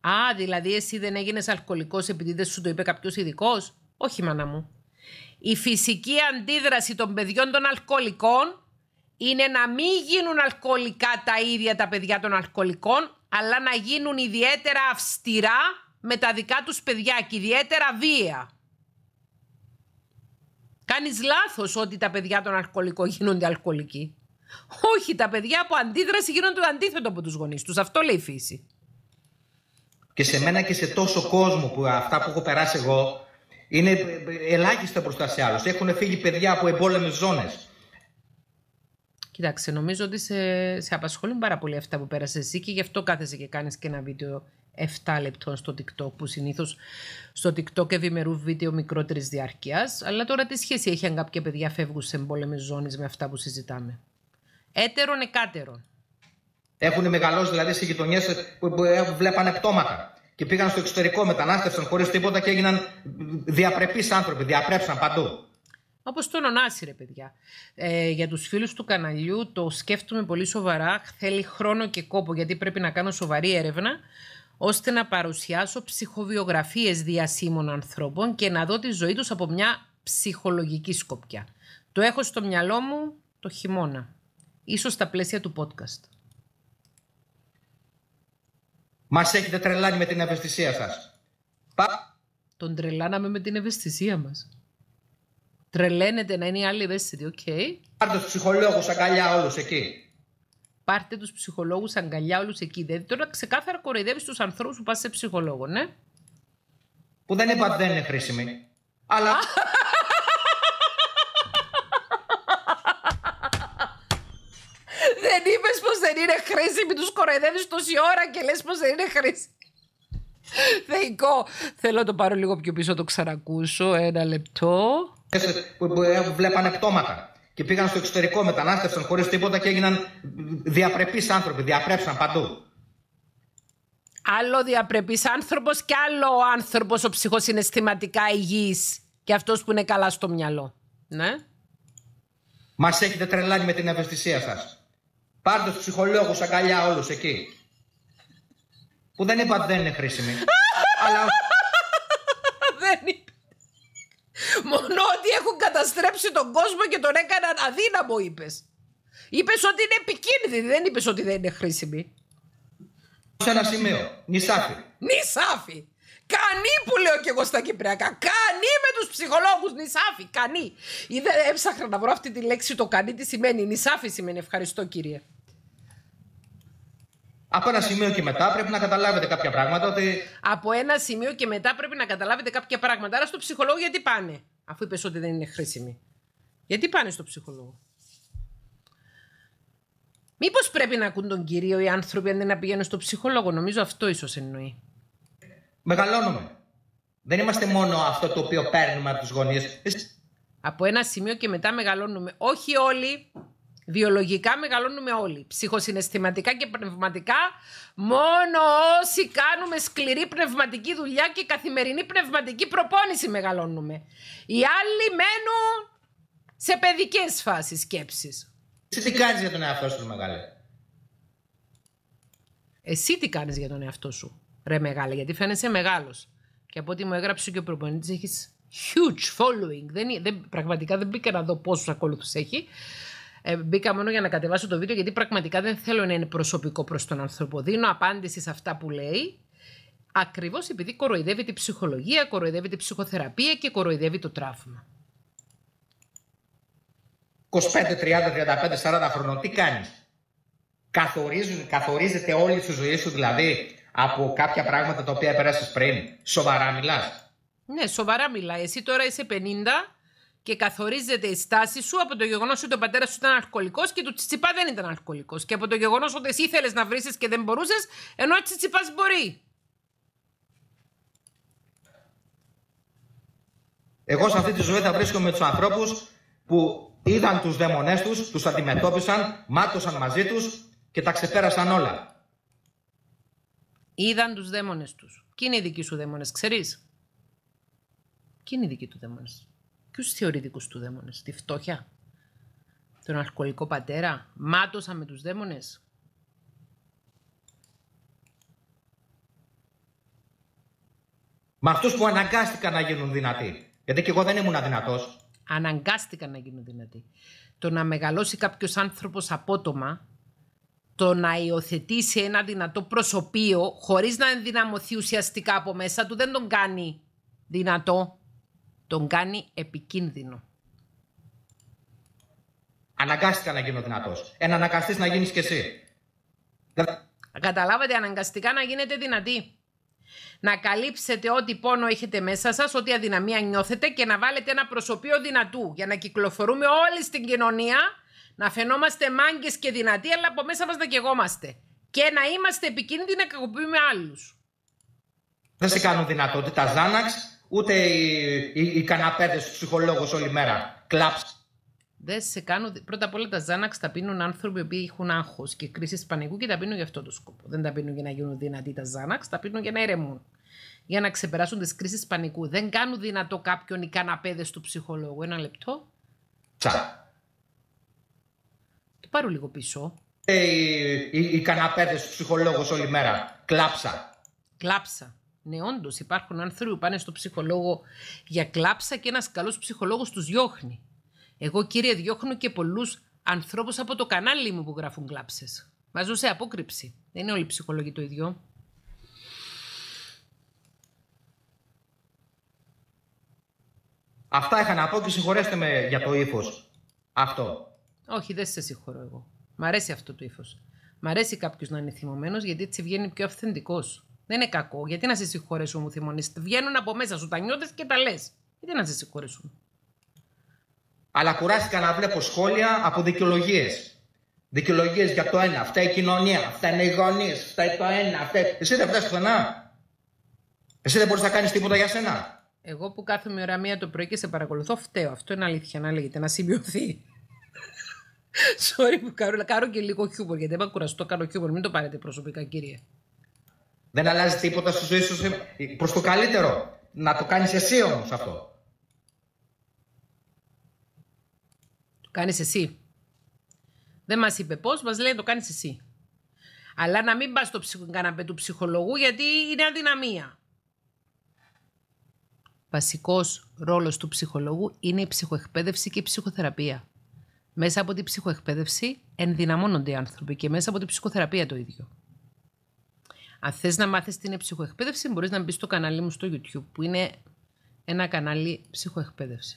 Α, δηλαδή εσύ δεν έγινες αλκοολικός επειδή δεν σου το είπε κάποιος ειδικός. Όχι, μάνα μου. Η φυσική αντίδραση των παιδιών των αλκοολικών είναι να μην γίνουν αλκοολικά τα ίδια τα παιδιά των αλκοολικών, αλλά να γίνουν ιδιαίτερα αυστηρά με τα δικά τους παιδιά και ιδιαίτερα βία. Κάνεις λάθος ότι τα παιδιά των αλκοολικών γίνονται αλκοολικοί. Όχι, τα παιδιά από αντίδραση γίνονται το αντίθετο από τους γονείς τους. Αυτό λέει η φύση. Και σε μένα και σε τόσο κόσμο που αυτά που έχω περάσει εγώ είναι ελάχιστα μπροστά σε άλλους. Έχουν φύγει παιδιά από εμπόλεμες ζώνες. Κοιτάξτε, νομίζω ότι σε, σε απασχολούν πάρα πολύ αυτά που πέρασες εσύ και γι' αυτό κάθεσαι και κάνεις και ένα βίντεο 7 λεπτών στο TikTok που συνήθως στο TikTok ευημερού βίντεο μικρότερης διάρκειας αλλά τώρα τι σχέση έχει αν κάποια παιδιά φεύγουν σε εμπόλεμες ζώνες με αυτά που συζητάμε. Έτερων εκάτερων. Έχουν μεγαλώσει δηλαδή σε γειτονιές που βλέπανε πτώματα και πήγαν στο εξωτερικό, μετανάστευσαν χωρίς τίποτα και έγιναν διαπρεπείς άνθρωποι, διαπρέψαν παντού. Όπως τον Ονάση, ρε παιδιά. Ε, για τους φίλους του καναλιού το σκέφτομαι πολύ σοβαρά. Θέλει χρόνο και κόπο, γιατί πρέπει να κάνω σοβαρή έρευνα ώστε να παρουσιάσω ψυχοβιογραφίες διασύμων ανθρώπων και να δω τη ζωή τους από μια ψυχολογική σκοπιά. Το έχω στο μυαλό μου το χειμώνα, ίσως στα πλαίσια του podcast. Μας έχετε τρελάνει με την ευαισθησία σας. Πα... Τον τρελάναμε με την ευαισθησία μας. Τρελαίνεται να είναι η άλλη ευαίσθητοι, οκ. Okay. Πάρτε τους ψυχολόγους αγκαλιά όλους εκεί πάρτε τους ψυχολόγους αγκαλιά όλους εκεί. Δηλαδή τώρα ξεκάθαρα κοροϊδεύεις τους ανθρώπους που πας σε ψυχολόγο, ναι. Που δεν είπα δεν είναι χρήσιμη. Αλλά. δεν είπες πως δεν είναι χρήσιμη, τους κοροϊδεύεις τόση ώρα και λες πως δεν είναι χρήσιμη. Θεϊκό. Θέλω να το πάρω λίγο πιο πίσω, το ξανακούσω. Ένα λεπτό. βλέπανε πτώματα και πήγαν στο εξωτερικό, μετανάστευσαν χωρίς τίποτα και έγιναν διαπρεπείς άνθρωποι. Διαπρέψαν παντού. Άλλο διαπρεπής άνθρωπος και άλλο ο άνθρωπος ο ψυχοσυναισθηματικά υγιής και αυτός που είναι καλά στο μυαλό. Ναι. Μας έχετε τρελάνει με την ευαισθησία σας. Πάρτε τους ψυχολόγους αγκαλιά όλους εκεί. Που δεν είπα ότι δεν είναι χρήσιμοι. αλλά Μόνο ότι έχουν καταστρέψει τον κόσμο και τον έκαναν αδύναμο, είπες. Είπες ότι είναι επικίνδυνη, δεν είπες ότι δεν είναι χρήσιμη. Σε ένα σημείο. Νησάφι. Νησάφι. Κανεί που λέω και εγώ στα Κυπριακά. Κανεί με τους ψυχολόγους. Νησάφι. Κανεί. Είδα, έψαχνα να βρω αυτή τη λέξη το κανεί. Τι σημαίνει. Νησάφι σημαίνει. Ευχαριστώ, κύριε. Από ένα σημείο και μετά πρέπει να καταλάβετε κάποια πράγματα. Ότι... Από ένα σημείο και μετά πρέπει να καταλάβετε κάποια πράγματα. Άρα στο ψυχολόγο γιατί πάνε, αφού είπες ότι δεν είναι χρήσιμη. Γιατί πάνε στο ψυχολόγο. Μήπως πρέπει να ακούν τον κύριο οι άνθρωποι αντί να πηγαίνουν στο ψυχολόγο. Νομίζω αυτό ίσως εννοεί. Μεγαλώνουμε. Δεν είμαστε μόνο αυτό το οποίο παίρνουμε από τους γονείς. Από ένα σημείο και μετά μεγαλώνουμε. Όχι όλοι. Βιολογικά μεγαλώνουμε όλοι. Ψυχοσυναισθηματικά και πνευματικά, μόνο όσοι κάνουμε σκληρή πνευματική δουλειά και καθημερινή πνευματική προπόνηση μεγαλώνουμε. Οι άλλοι μένουν σε παιδικές φάσεις σκέψης. Εσύ τι κάνεις για τον εαυτό σου, μεγάλε. Εσύ τι κάνεις για τον εαυτό σου, ρε μεγάλε, γιατί φαίνεσαι μεγάλος. Και από ό,τι μου έγραψε και ο προπονητής έχεις huge following. Δεν, δεν, πραγματικά δεν μπήκα να δω πόσους ακολούθου έχει. Ε, μπήκα μόνο για να κατεβάσω το βίντεο γιατί πραγματικά δεν θέλω να είναι προσωπικό προς τον άνθρωπο. Δίνω απάντηση σε αυτά που λέει ακριβώς επειδή κοροϊδεύει τη ψυχολογία, κοροϊδεύει τη ψυχοθεραπεία και κοροϊδεύει το τραύμα. 25, 30, 35, 40 χρονών, τι κάνεις. καθορίζεται όλη τη ζωή σου δηλαδή από κάποια πράγματα τα οποία πέρασες πριν. Σοβαρά μιλάς. Ναι, σοβαρά μιλά. Εσύ τώρα είσαι 50 και καθορίζεται η στάση σου από το γεγονός ότι ο πατέρας σου ήταν αλκοολικός και του Τσιτσιπά δεν ήταν αλκοολικός. Και από το γεγονός ότι εσύ ήθελες να βρει και δεν μπορούσες, ενώ ο Τσιτσιπάς μπορεί. Εγώ σε αυτή τη ζωή θα βρίσκομαι με τους ανθρώπους που είδαν τους δαίμονές τους, τους αντιμετώπισαν, μάτωσαν μαζί τους και τα ξεπέρασαν όλα. Είδαν τους δαίμονες τους. Κι είναι οι δικοί σου δαίμονες, ξέρεις. Κι είναι οι δικοί του δαίμονες. Ποιους θεωρητικούς του δαίμονες, τη φτώχεια, τον αλκοολικό πατέρα, μάτωσα με τους δαίμονες. Με αυτούς που αναγκάστηκαν να γίνουν δυνατοί. Γιατί και εγώ δεν ήμουν δυνατό. Αναγκάστηκαν να γίνουν δυνατοί. Το να μεγαλώσει κάποιος άνθρωπος απότομα, το να υιοθετήσει ένα δυνατό προσωπείο χωρίς να ενδυναμωθεί ουσιαστικά από μέσα του, δεν τον κάνει δυνατό τον κάνει επικίνδυνο. Αναγκάστηκα να γίνω δυνατός. Ένα αναγκαστής να γίνεις κι εσύ. Καταλάβατε, αναγκαστικά να γίνετε δυνατοί. Να καλύψετε ό,τι πόνο έχετε μέσα σας, ό,τι αδυναμία νιώθετε και να βάλετε ένα προσωπείο δυνατού για να κυκλοφορούμε όλοι στην κοινωνία, να φαινόμαστε μάγκες και δυνατοί, αλλά από μέσα μας να κεγόμαστε. Και να είμαστε επικίνδυνοι να κακοποιούμε άλλους. Δεν σε κάνω δυνατότητα, Ζάναξ, ούτε οι, οι, καναπέδες τους ψυχολόγους όλη μέρα. Κλάψ. Δεν σε κάνω. Πρώτα απ' όλα τα Ζάναξ τα πίνουν άνθρωποι που έχουν άγχος και κρίση πανικού και τα πίνουν για αυτό το σκοπό. Δεν τα πίνουν για να γίνουν δυνατοί τα Ζάναξ, τα πίνουν για να ηρεμούν. Για να ξεπεράσουν τις κρίσεις πανικού. Δεν κάνουν δυνατό κάποιον οι καναπέδες του ψυχολόγου. Ένα λεπτό. Τσα. Το πάρω λίγο πίσω. Ε, οι, οι, καναπέδες τους ψυχολόγους όλη μέρα. Κλάψα. Κλάψα. Ναι, όντως υπάρχουν άνθρωποι που πάνε στο ψυχολόγο για κλάψα και ένας καλός ψυχολόγος τους διώχνει. Εγώ, κύριε, διώχνω και πολλούς ανθρώπους από το κανάλι μου που γράφουν κλάψες. Βάζω σε απόκρυψη. Δεν είναι όλοι οι ψυχολόγοι το ίδιο. Αυτά είχα να πω και συγχωρέστε με για το ύφος. Αυτό. Όχι, δεν σε συγχωρώ εγώ. Μ' αρέσει αυτό το ύφος. Μ' αρέσει κάποιος να είναι θυμωμένος γιατί έτσι βγαίνει πιο αυθεντικός. Δεν είναι κακό. Γιατί να σε συγχωρέσουν, μου θυμώνεις. Βγαίνουν από μέσα σου τα νιώτες και τα λες. Γιατί να σε συγχωρέσουν. Αλλά κουράστηκα να βλέπω σχόλια από δικαιολογίες. Δικαιολογίες για το ένα. Αυτά η κοινωνία. Αυτά είναι οι γονείς. Αυτά είναι το ένα. Αυτά... Εσύ δεν φτάσεις πουθενά. Εσύ δεν μπορείς να κάνεις τίποτα για σένα. Εγώ που κάθομαι ώρα μία το πρωί και σε παρακολουθώ, φταίω. Αυτό είναι αλήθεια να λέγεται, να σημειωθεί. Sorry που κάνω, και λίγο χιούμορ, γιατί δεν κουραστώ, κάνω χιούμορ. Μην το πάρετε προσωπικά, κύριε. Δεν αλλάζει τίποτα στη ζωή σου προς το καλύτερο. Να το κάνεις εσύ όμως αυτό. Το κάνεις εσύ. Δεν μας είπε πώς, μας λέει το κάνεις εσύ. Αλλά να μην πας στο καναπέ του ψυχολογού γιατί είναι αδυναμία. Βασικός ρόλος του ψυχολόγου είναι η ψυχοεκπαίδευση και η ψυχοθεραπεία. Μέσα από την ψυχοεκπαίδευση ενδυναμώνονται οι άνθρωποι και μέσα από την ψυχοθεραπεία το ίδιο. Αν θες να μάθεις την είναι ψυχοεκπαίδευση, μπορείς να μπεις στο κανάλι μου στο YouTube, που είναι ένα κανάλι ψυχοεκπαίδευσης.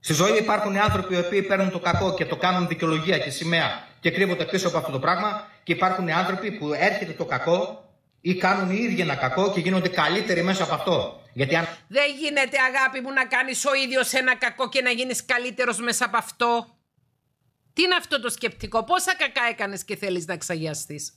Στη ζωή υπάρχουν άνθρωποι οι οποίοι παίρνουν το κακό και το κάνουν δικαιολογία και σημαία και κρύβονται πίσω από αυτό το πράγμα. Και υπάρχουν άνθρωποι που έρχεται το κακό ή κάνουν οι ίδιοι ένα κακό και γίνονται καλύτεροι μέσα από αυτό. Γιατί αν... Δεν γίνεται αγάπη μου να κάνεις ο ίδιος ένα κακό και να γίνεις καλύτερος μέσα από αυτό. Τι είναι αυτό το σκεπτικό, πόσα κακά έκανες και θέλεις να ξαγιαστείς.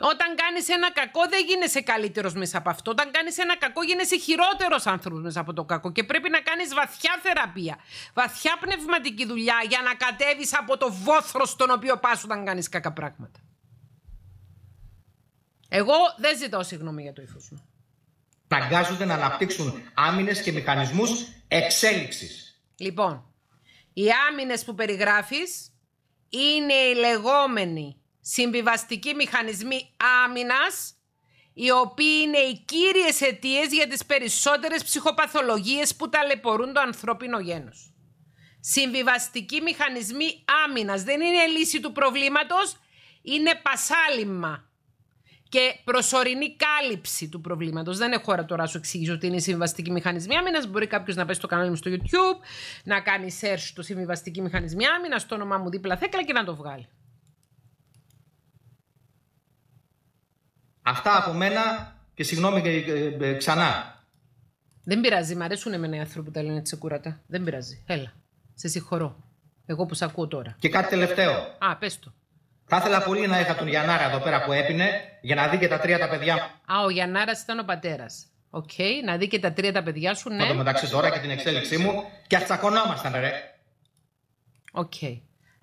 Όταν κάνεις ένα κακό δεν γίνεσαι καλύτερος μέσα από αυτό. Όταν κάνεις ένα κακό γίνεσαι χειρότερος άνθρωπος μέσα από το κακό. Και πρέπει να κάνεις βαθιά θεραπεία, βαθιά πνευματική δουλειά για να κατέβεις από το βόθρο στον οποίο πας όταν κάνεις κακά πράγματα. Εγώ δεν ζητώ συγγνώμη για το ύφος μου. Ταγκάζονται να αναπτύξουν άμυνες και μηχανισμούς εξέλιξης. Λοιπόν, οι άμυνες που περιγράφεις είναι οι λεγόμενοι συμβιβαστικοί μηχανισμοί άμυνας οι οποίοι είναι οι κύριες αιτίες για τις περισσότερες ψυχοπαθολογίες που ταλαιπωρούν το ανθρώπινο γένος. Συμβιβαστικοί μηχανισμοί άμυνας δεν είναι λύση του προβλήματος, είναι πασάλιμα και προσωρινή κάλυψη του προβλήματος. Δεν έχω ώρα τώρα να σου εξηγήσω ότι είναι η συμβιβαστικοί μηχανισμοί άμυνας. Μπορεί κάποιος να πέσει στο κανάλι μου στο YouTube, να κάνει search το συμβιβαστική μηχανισμή άμυνας, το όνομά μου δίπλα θέκλα και να το βγάλει. Αυτά από μένα και συγγνώμη και, ε, ε, ξανά. Δεν πειράζει, μ' αρέσουν εμένα οι άνθρωποι που τα λένε κούρατα. Δεν πειράζει. Έλα. Σε συγχωρώ. Εγώ που σε ακούω τώρα. Και κάτι τελευταίο. Α, πες το. Θα ήθελα πολύ να είχα τον Γιαννάρα εδώ πέρα που έπινε για να δει και τα τρία τα παιδιά μου. Α, ο Γιαννάρας ήταν ο πατέρας. Οκ, να δει και τα τρία τα παιδιά σου, ναι. Με μεταξύ τώρα και την εξέλιξή μου και ας ρε. Οκ.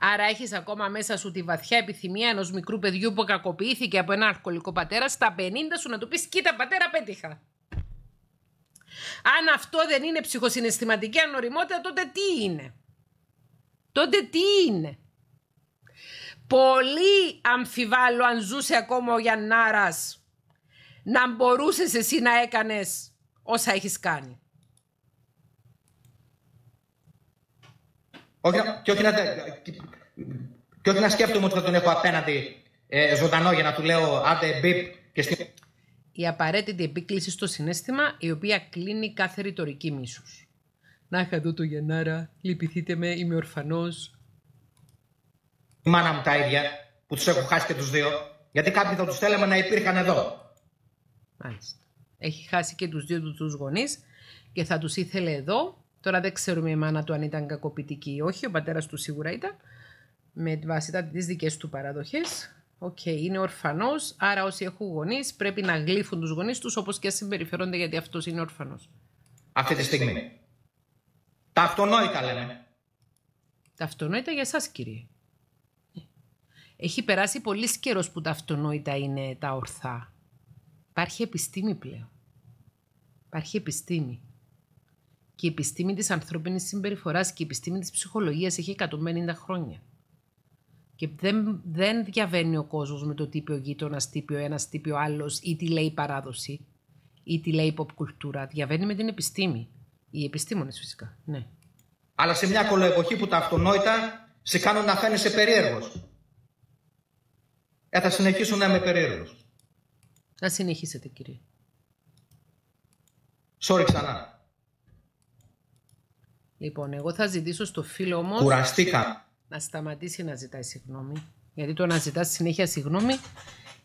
Άρα έχεις ακόμα μέσα σου τη βαθιά επιθυμία ενός μικρού παιδιού που κακοποιήθηκε από ένα αρκολικό πατέρα, στα 50 σου να του πεις, Κοίτα, πατέρα, πέτυχα. Αν αυτό δεν είναι ψυχοσυναισθηματική ανοριμότητα, τότε τι είναι. Τότε τι είναι. Πολύ αμφιβάλλω αν ζούσε ακόμα ο Γιαννάρας να μπορούσες εσύ να έκανες όσα έχεις κάνει. Όχι, και, όχι να, και όχι να σκέφτομαι ότι θα τον έχω απέναντι ε, ζωντανό για να του λέω άντε μπιπ και Η απαραίτητη επίκληση στο συνέστημα η οποία κλείνει κάθε ρητορική μίσους. Να είχα δω το Γενάρα, λυπηθείτε με, είμαι ορφανός. Η μάνα μου τα ίδια, που τους έχω χάσει και τους δύο, γιατί κάποιοι θα τους θέλαμε να υπήρχαν εδώ. Μάλιστα. Έχει χάσει και τους δύο τους τους γονείς και θα τους ήθελε εδώ Τώρα δεν ξέρουμε η μάνα του αν ήταν κακοποιητική ή όχι, ο πατέρας του σίγουρα ήταν, με βάση τις δικές του παραδοχές. Οκ, είναι ορφανός, άρα όσοι έχουν γονείς πρέπει να γλύφουν τους γονείς τους όπως και συμπεριφερόνται γιατί αυτός είναι ορφανός. Αυτή τη στιγμή. Τα αυτονόητα λένε. Τα αυτονόητα για εσάς κύριε. Έχει περάσει πολύς καιρός που τα αυτονόητα είναι τα ορθά. Υπάρχει επιστήμη πλέον. Υπάρχει επιστήμη και η επιστήμη της ανθρώπινης συμπεριφοράς και η επιστήμη της ψυχολογίας έχει 150 χρόνια. Και δεν, δεν διαβαίνει ο κόσμος με το τύπιο γείτονας ένας, τύπιο άλλος, τύπιο τι λέει η παράδοση ή τι λεει παραδοση η τι λεει η pop κουλτούρα. Διαβαίνει με την επιστήμη. Οι επιστήμονες φυσικά, ναι. Αλλά σε μια κολοεποχή που τα αυτονόητα σε κάνουν να φαίνεσαι περίεργος. Ε, θα συνεχίσω να είμαι περίεργος. Θα συνεχίσετε κύριε. Sorry ξανά. Λοιπόν, εγώ θα ζητήσω στο φίλο μου. Κουραστήκα. Να σταματήσει να ζητάει συγγνώμη. Γιατί το να ζητάς συνέχεια συγγνώμη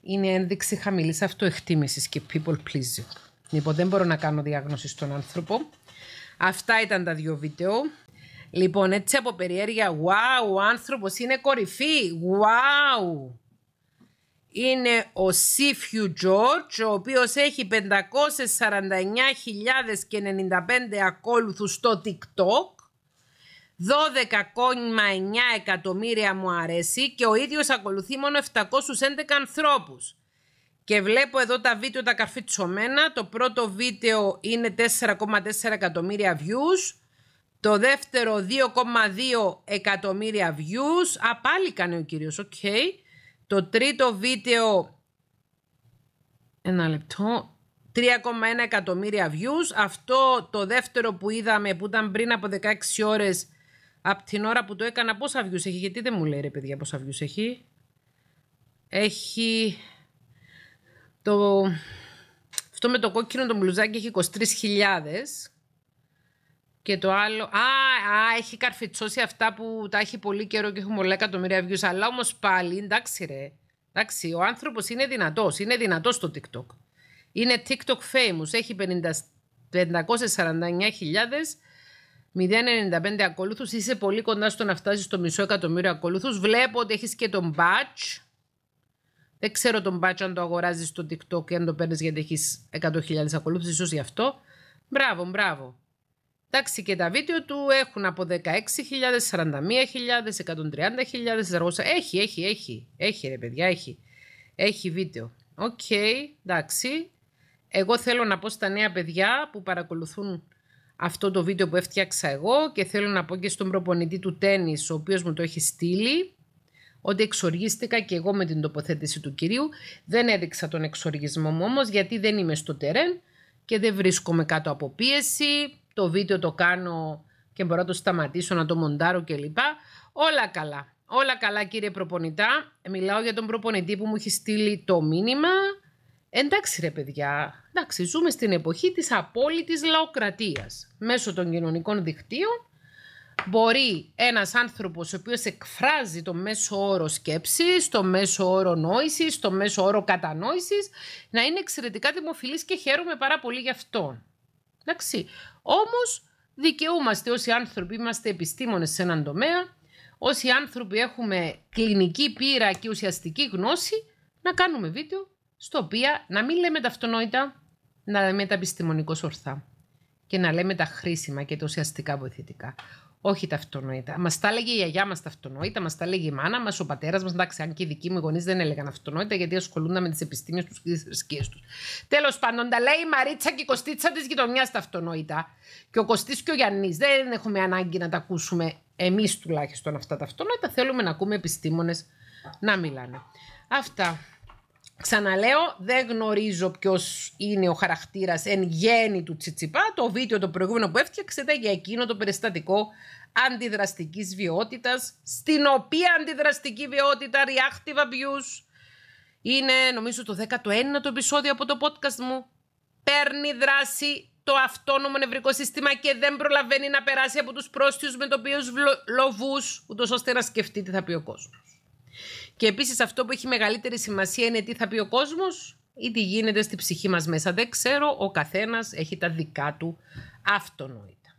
είναι ένδειξη χαμηλής αυτοεκτίμησης και people pleasing. Λοιπόν, δεν μπορώ να κάνω διάγνωση στον άνθρωπο. Αυτά ήταν τα δύο βίντεο. Λοιπόν, έτσι από περιέργεια, wow, ο άνθρωπος είναι κορυφή, wow! είναι ο Σίφιου Τζόρτζ, ο οποίος έχει 549.095 ακόλουθους στο TikTok. 12,9 εκατομμύρια μου αρέσει και ο ίδιος ακολουθεί μόνο 711 ανθρώπους. Και βλέπω εδώ τα βίντεο τα καρφιτσωμένα. Το πρώτο βίντεο είναι 4,4 εκατομμύρια views. Το δεύτερο 2,2 εκατομμύρια views. Α, πάλι κάνει ο κύριος, οκ. Okay. Το τρίτο βίντεο... Ένα λεπτό. 3,1 εκατομμύρια views. Αυτό το δεύτερο που είδαμε που ήταν πριν από 16 ώρες από την ώρα που το έκανα πόσα views έχει. Γιατί δεν μου λέει ρε παιδιά πόσα views έχει. Έχει το... Αυτό με το κόκκινο το μπλουζάκι έχει 23.000 και το άλλο. Α, α, έχει καρφιτσώσει αυτά που τα έχει πολύ καιρό και έχουν πολλά εκατομμύρια views. Αλλά όμως πάλι, εντάξει, ρε. Εντάξει, ο άνθρωπος είναι δυνατός. Είναι δυνατός στο TikTok. Είναι TikTok famous. Έχει 549.095 ακόλουθου. Είσαι πολύ κοντά στο να φτάσεις στο μισό εκατομμύριο ακολούθους. Βλέπω ότι έχεις και τον badge. Δεν ξέρω τον badge αν το αγοράζεις στο TikTok και αν το παίρνεις γιατί έχεις 100.000 ακολούθου, σω γι' αυτό. Μπράβο, μπράβο. Εντάξει και τα βίντεο του έχουν από 16.000, 41.000, 130.000, 400.000... Έχει, έχει, έχει. Έχει ρε παιδιά, έχει. Έχει βίντεο. Οκ, okay, εντάξει. Εγώ θέλω να πω στα νέα παιδιά που παρακολουθούν αυτό το βίντεο που έφτιαξα εγώ και θέλω να πω και στον προπονητή του τέννις ο οποίος μου το έχει στείλει ότι εξοργίστηκα και εγώ με την τοποθέτηση του κυρίου. Δεν έδειξα τον εξοργισμό μου όμως γιατί δεν είμαι στο τερέν και δεν βρίσκομαι κάτω από πίεση το βίντεο το κάνω και μπορώ να το σταματήσω, να το μοντάρω κλπ. Όλα καλά. Όλα καλά κύριε προπονητά. Μιλάω για τον προπονητή που μου έχει στείλει το μήνυμα. Εντάξει ρε παιδιά, εντάξει, ζούμε στην εποχή της απόλυτης λαοκρατίας. Μέσω των κοινωνικών δικτύων μπορεί ένας άνθρωπος ο οποίος εκφράζει το μέσο όρο σκέψης, το μέσο όρο νόησης, το μέσο όρο κατανόησης, να είναι εξαιρετικά δημοφιλής και χαίρομαι πάρα πολύ γι' Εντάξει, όμως δικαιούμαστε όσοι άνθρωποι είμαστε επιστήμονες σε έναν τομέα, όσοι άνθρωποι έχουμε κλινική πείρα και ουσιαστική γνώση, να κάνουμε βίντεο στο οποίο να μην λέμε τα αυτονόητα, να λέμε τα επιστημονικώς ορθά και να λέμε τα χρήσιμα και τα ουσιαστικά βοηθητικά. Όχι τα αυτονόητα. Μας τα έλεγε η γιαγιά μας τα αυτονόητα, μας τα έλεγε η μάνα μας, ο πατέρας μας. Εντάξει, αν και οι δικοί μου γονείς δεν έλεγαν αυτονόητα, γιατί ασχολούνταν με τις επιστήμες τους και τις θρησκείες τους. Τέλος πάντων, τα λέει η Μαρίτσα και η Κωστίτσα της γειτονιάς τα αυτονόητα. Και ο Κωστής και ο Γιάννης. Δεν έχουμε ανάγκη να τα ακούσουμε εμείς τουλάχιστον αυτά τα αυτονόητα. Θέλουμε να ακούμε επιστήμονες να μιλάνε. Αυτά. Ξαναλέω, δεν γνωρίζω ποιος είναι ο χαρακτήρας εν γέννη του Τσιτσιπά. Το βίντεο το προηγούμενο που έφτιαξε ήταν για εκείνο το περιστατικό αντιδραστικής βιότητας, στην οποία αντιδραστική βιότητα, reactive abuse, είναι νομίζω το 19ο επεισόδιο από το podcast μου. Παίρνει δράση το αυτόνομο νευρικό σύστημα και δεν προλαβαίνει να περάσει από τους πρόστιους με τοπίου λοβούς, ούτως ώστε να σκεφτεί τι θα πει ο κόσμος. Και επίσης αυτό που έχει μεγαλύτερη σημασία είναι τι θα πει ο κόσμος ή τι γίνεται στη ψυχή μας μέσα. Δεν ξέρω, ο καθένας έχει τα δικά του αυτονόητα.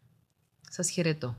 Σας χαιρετώ.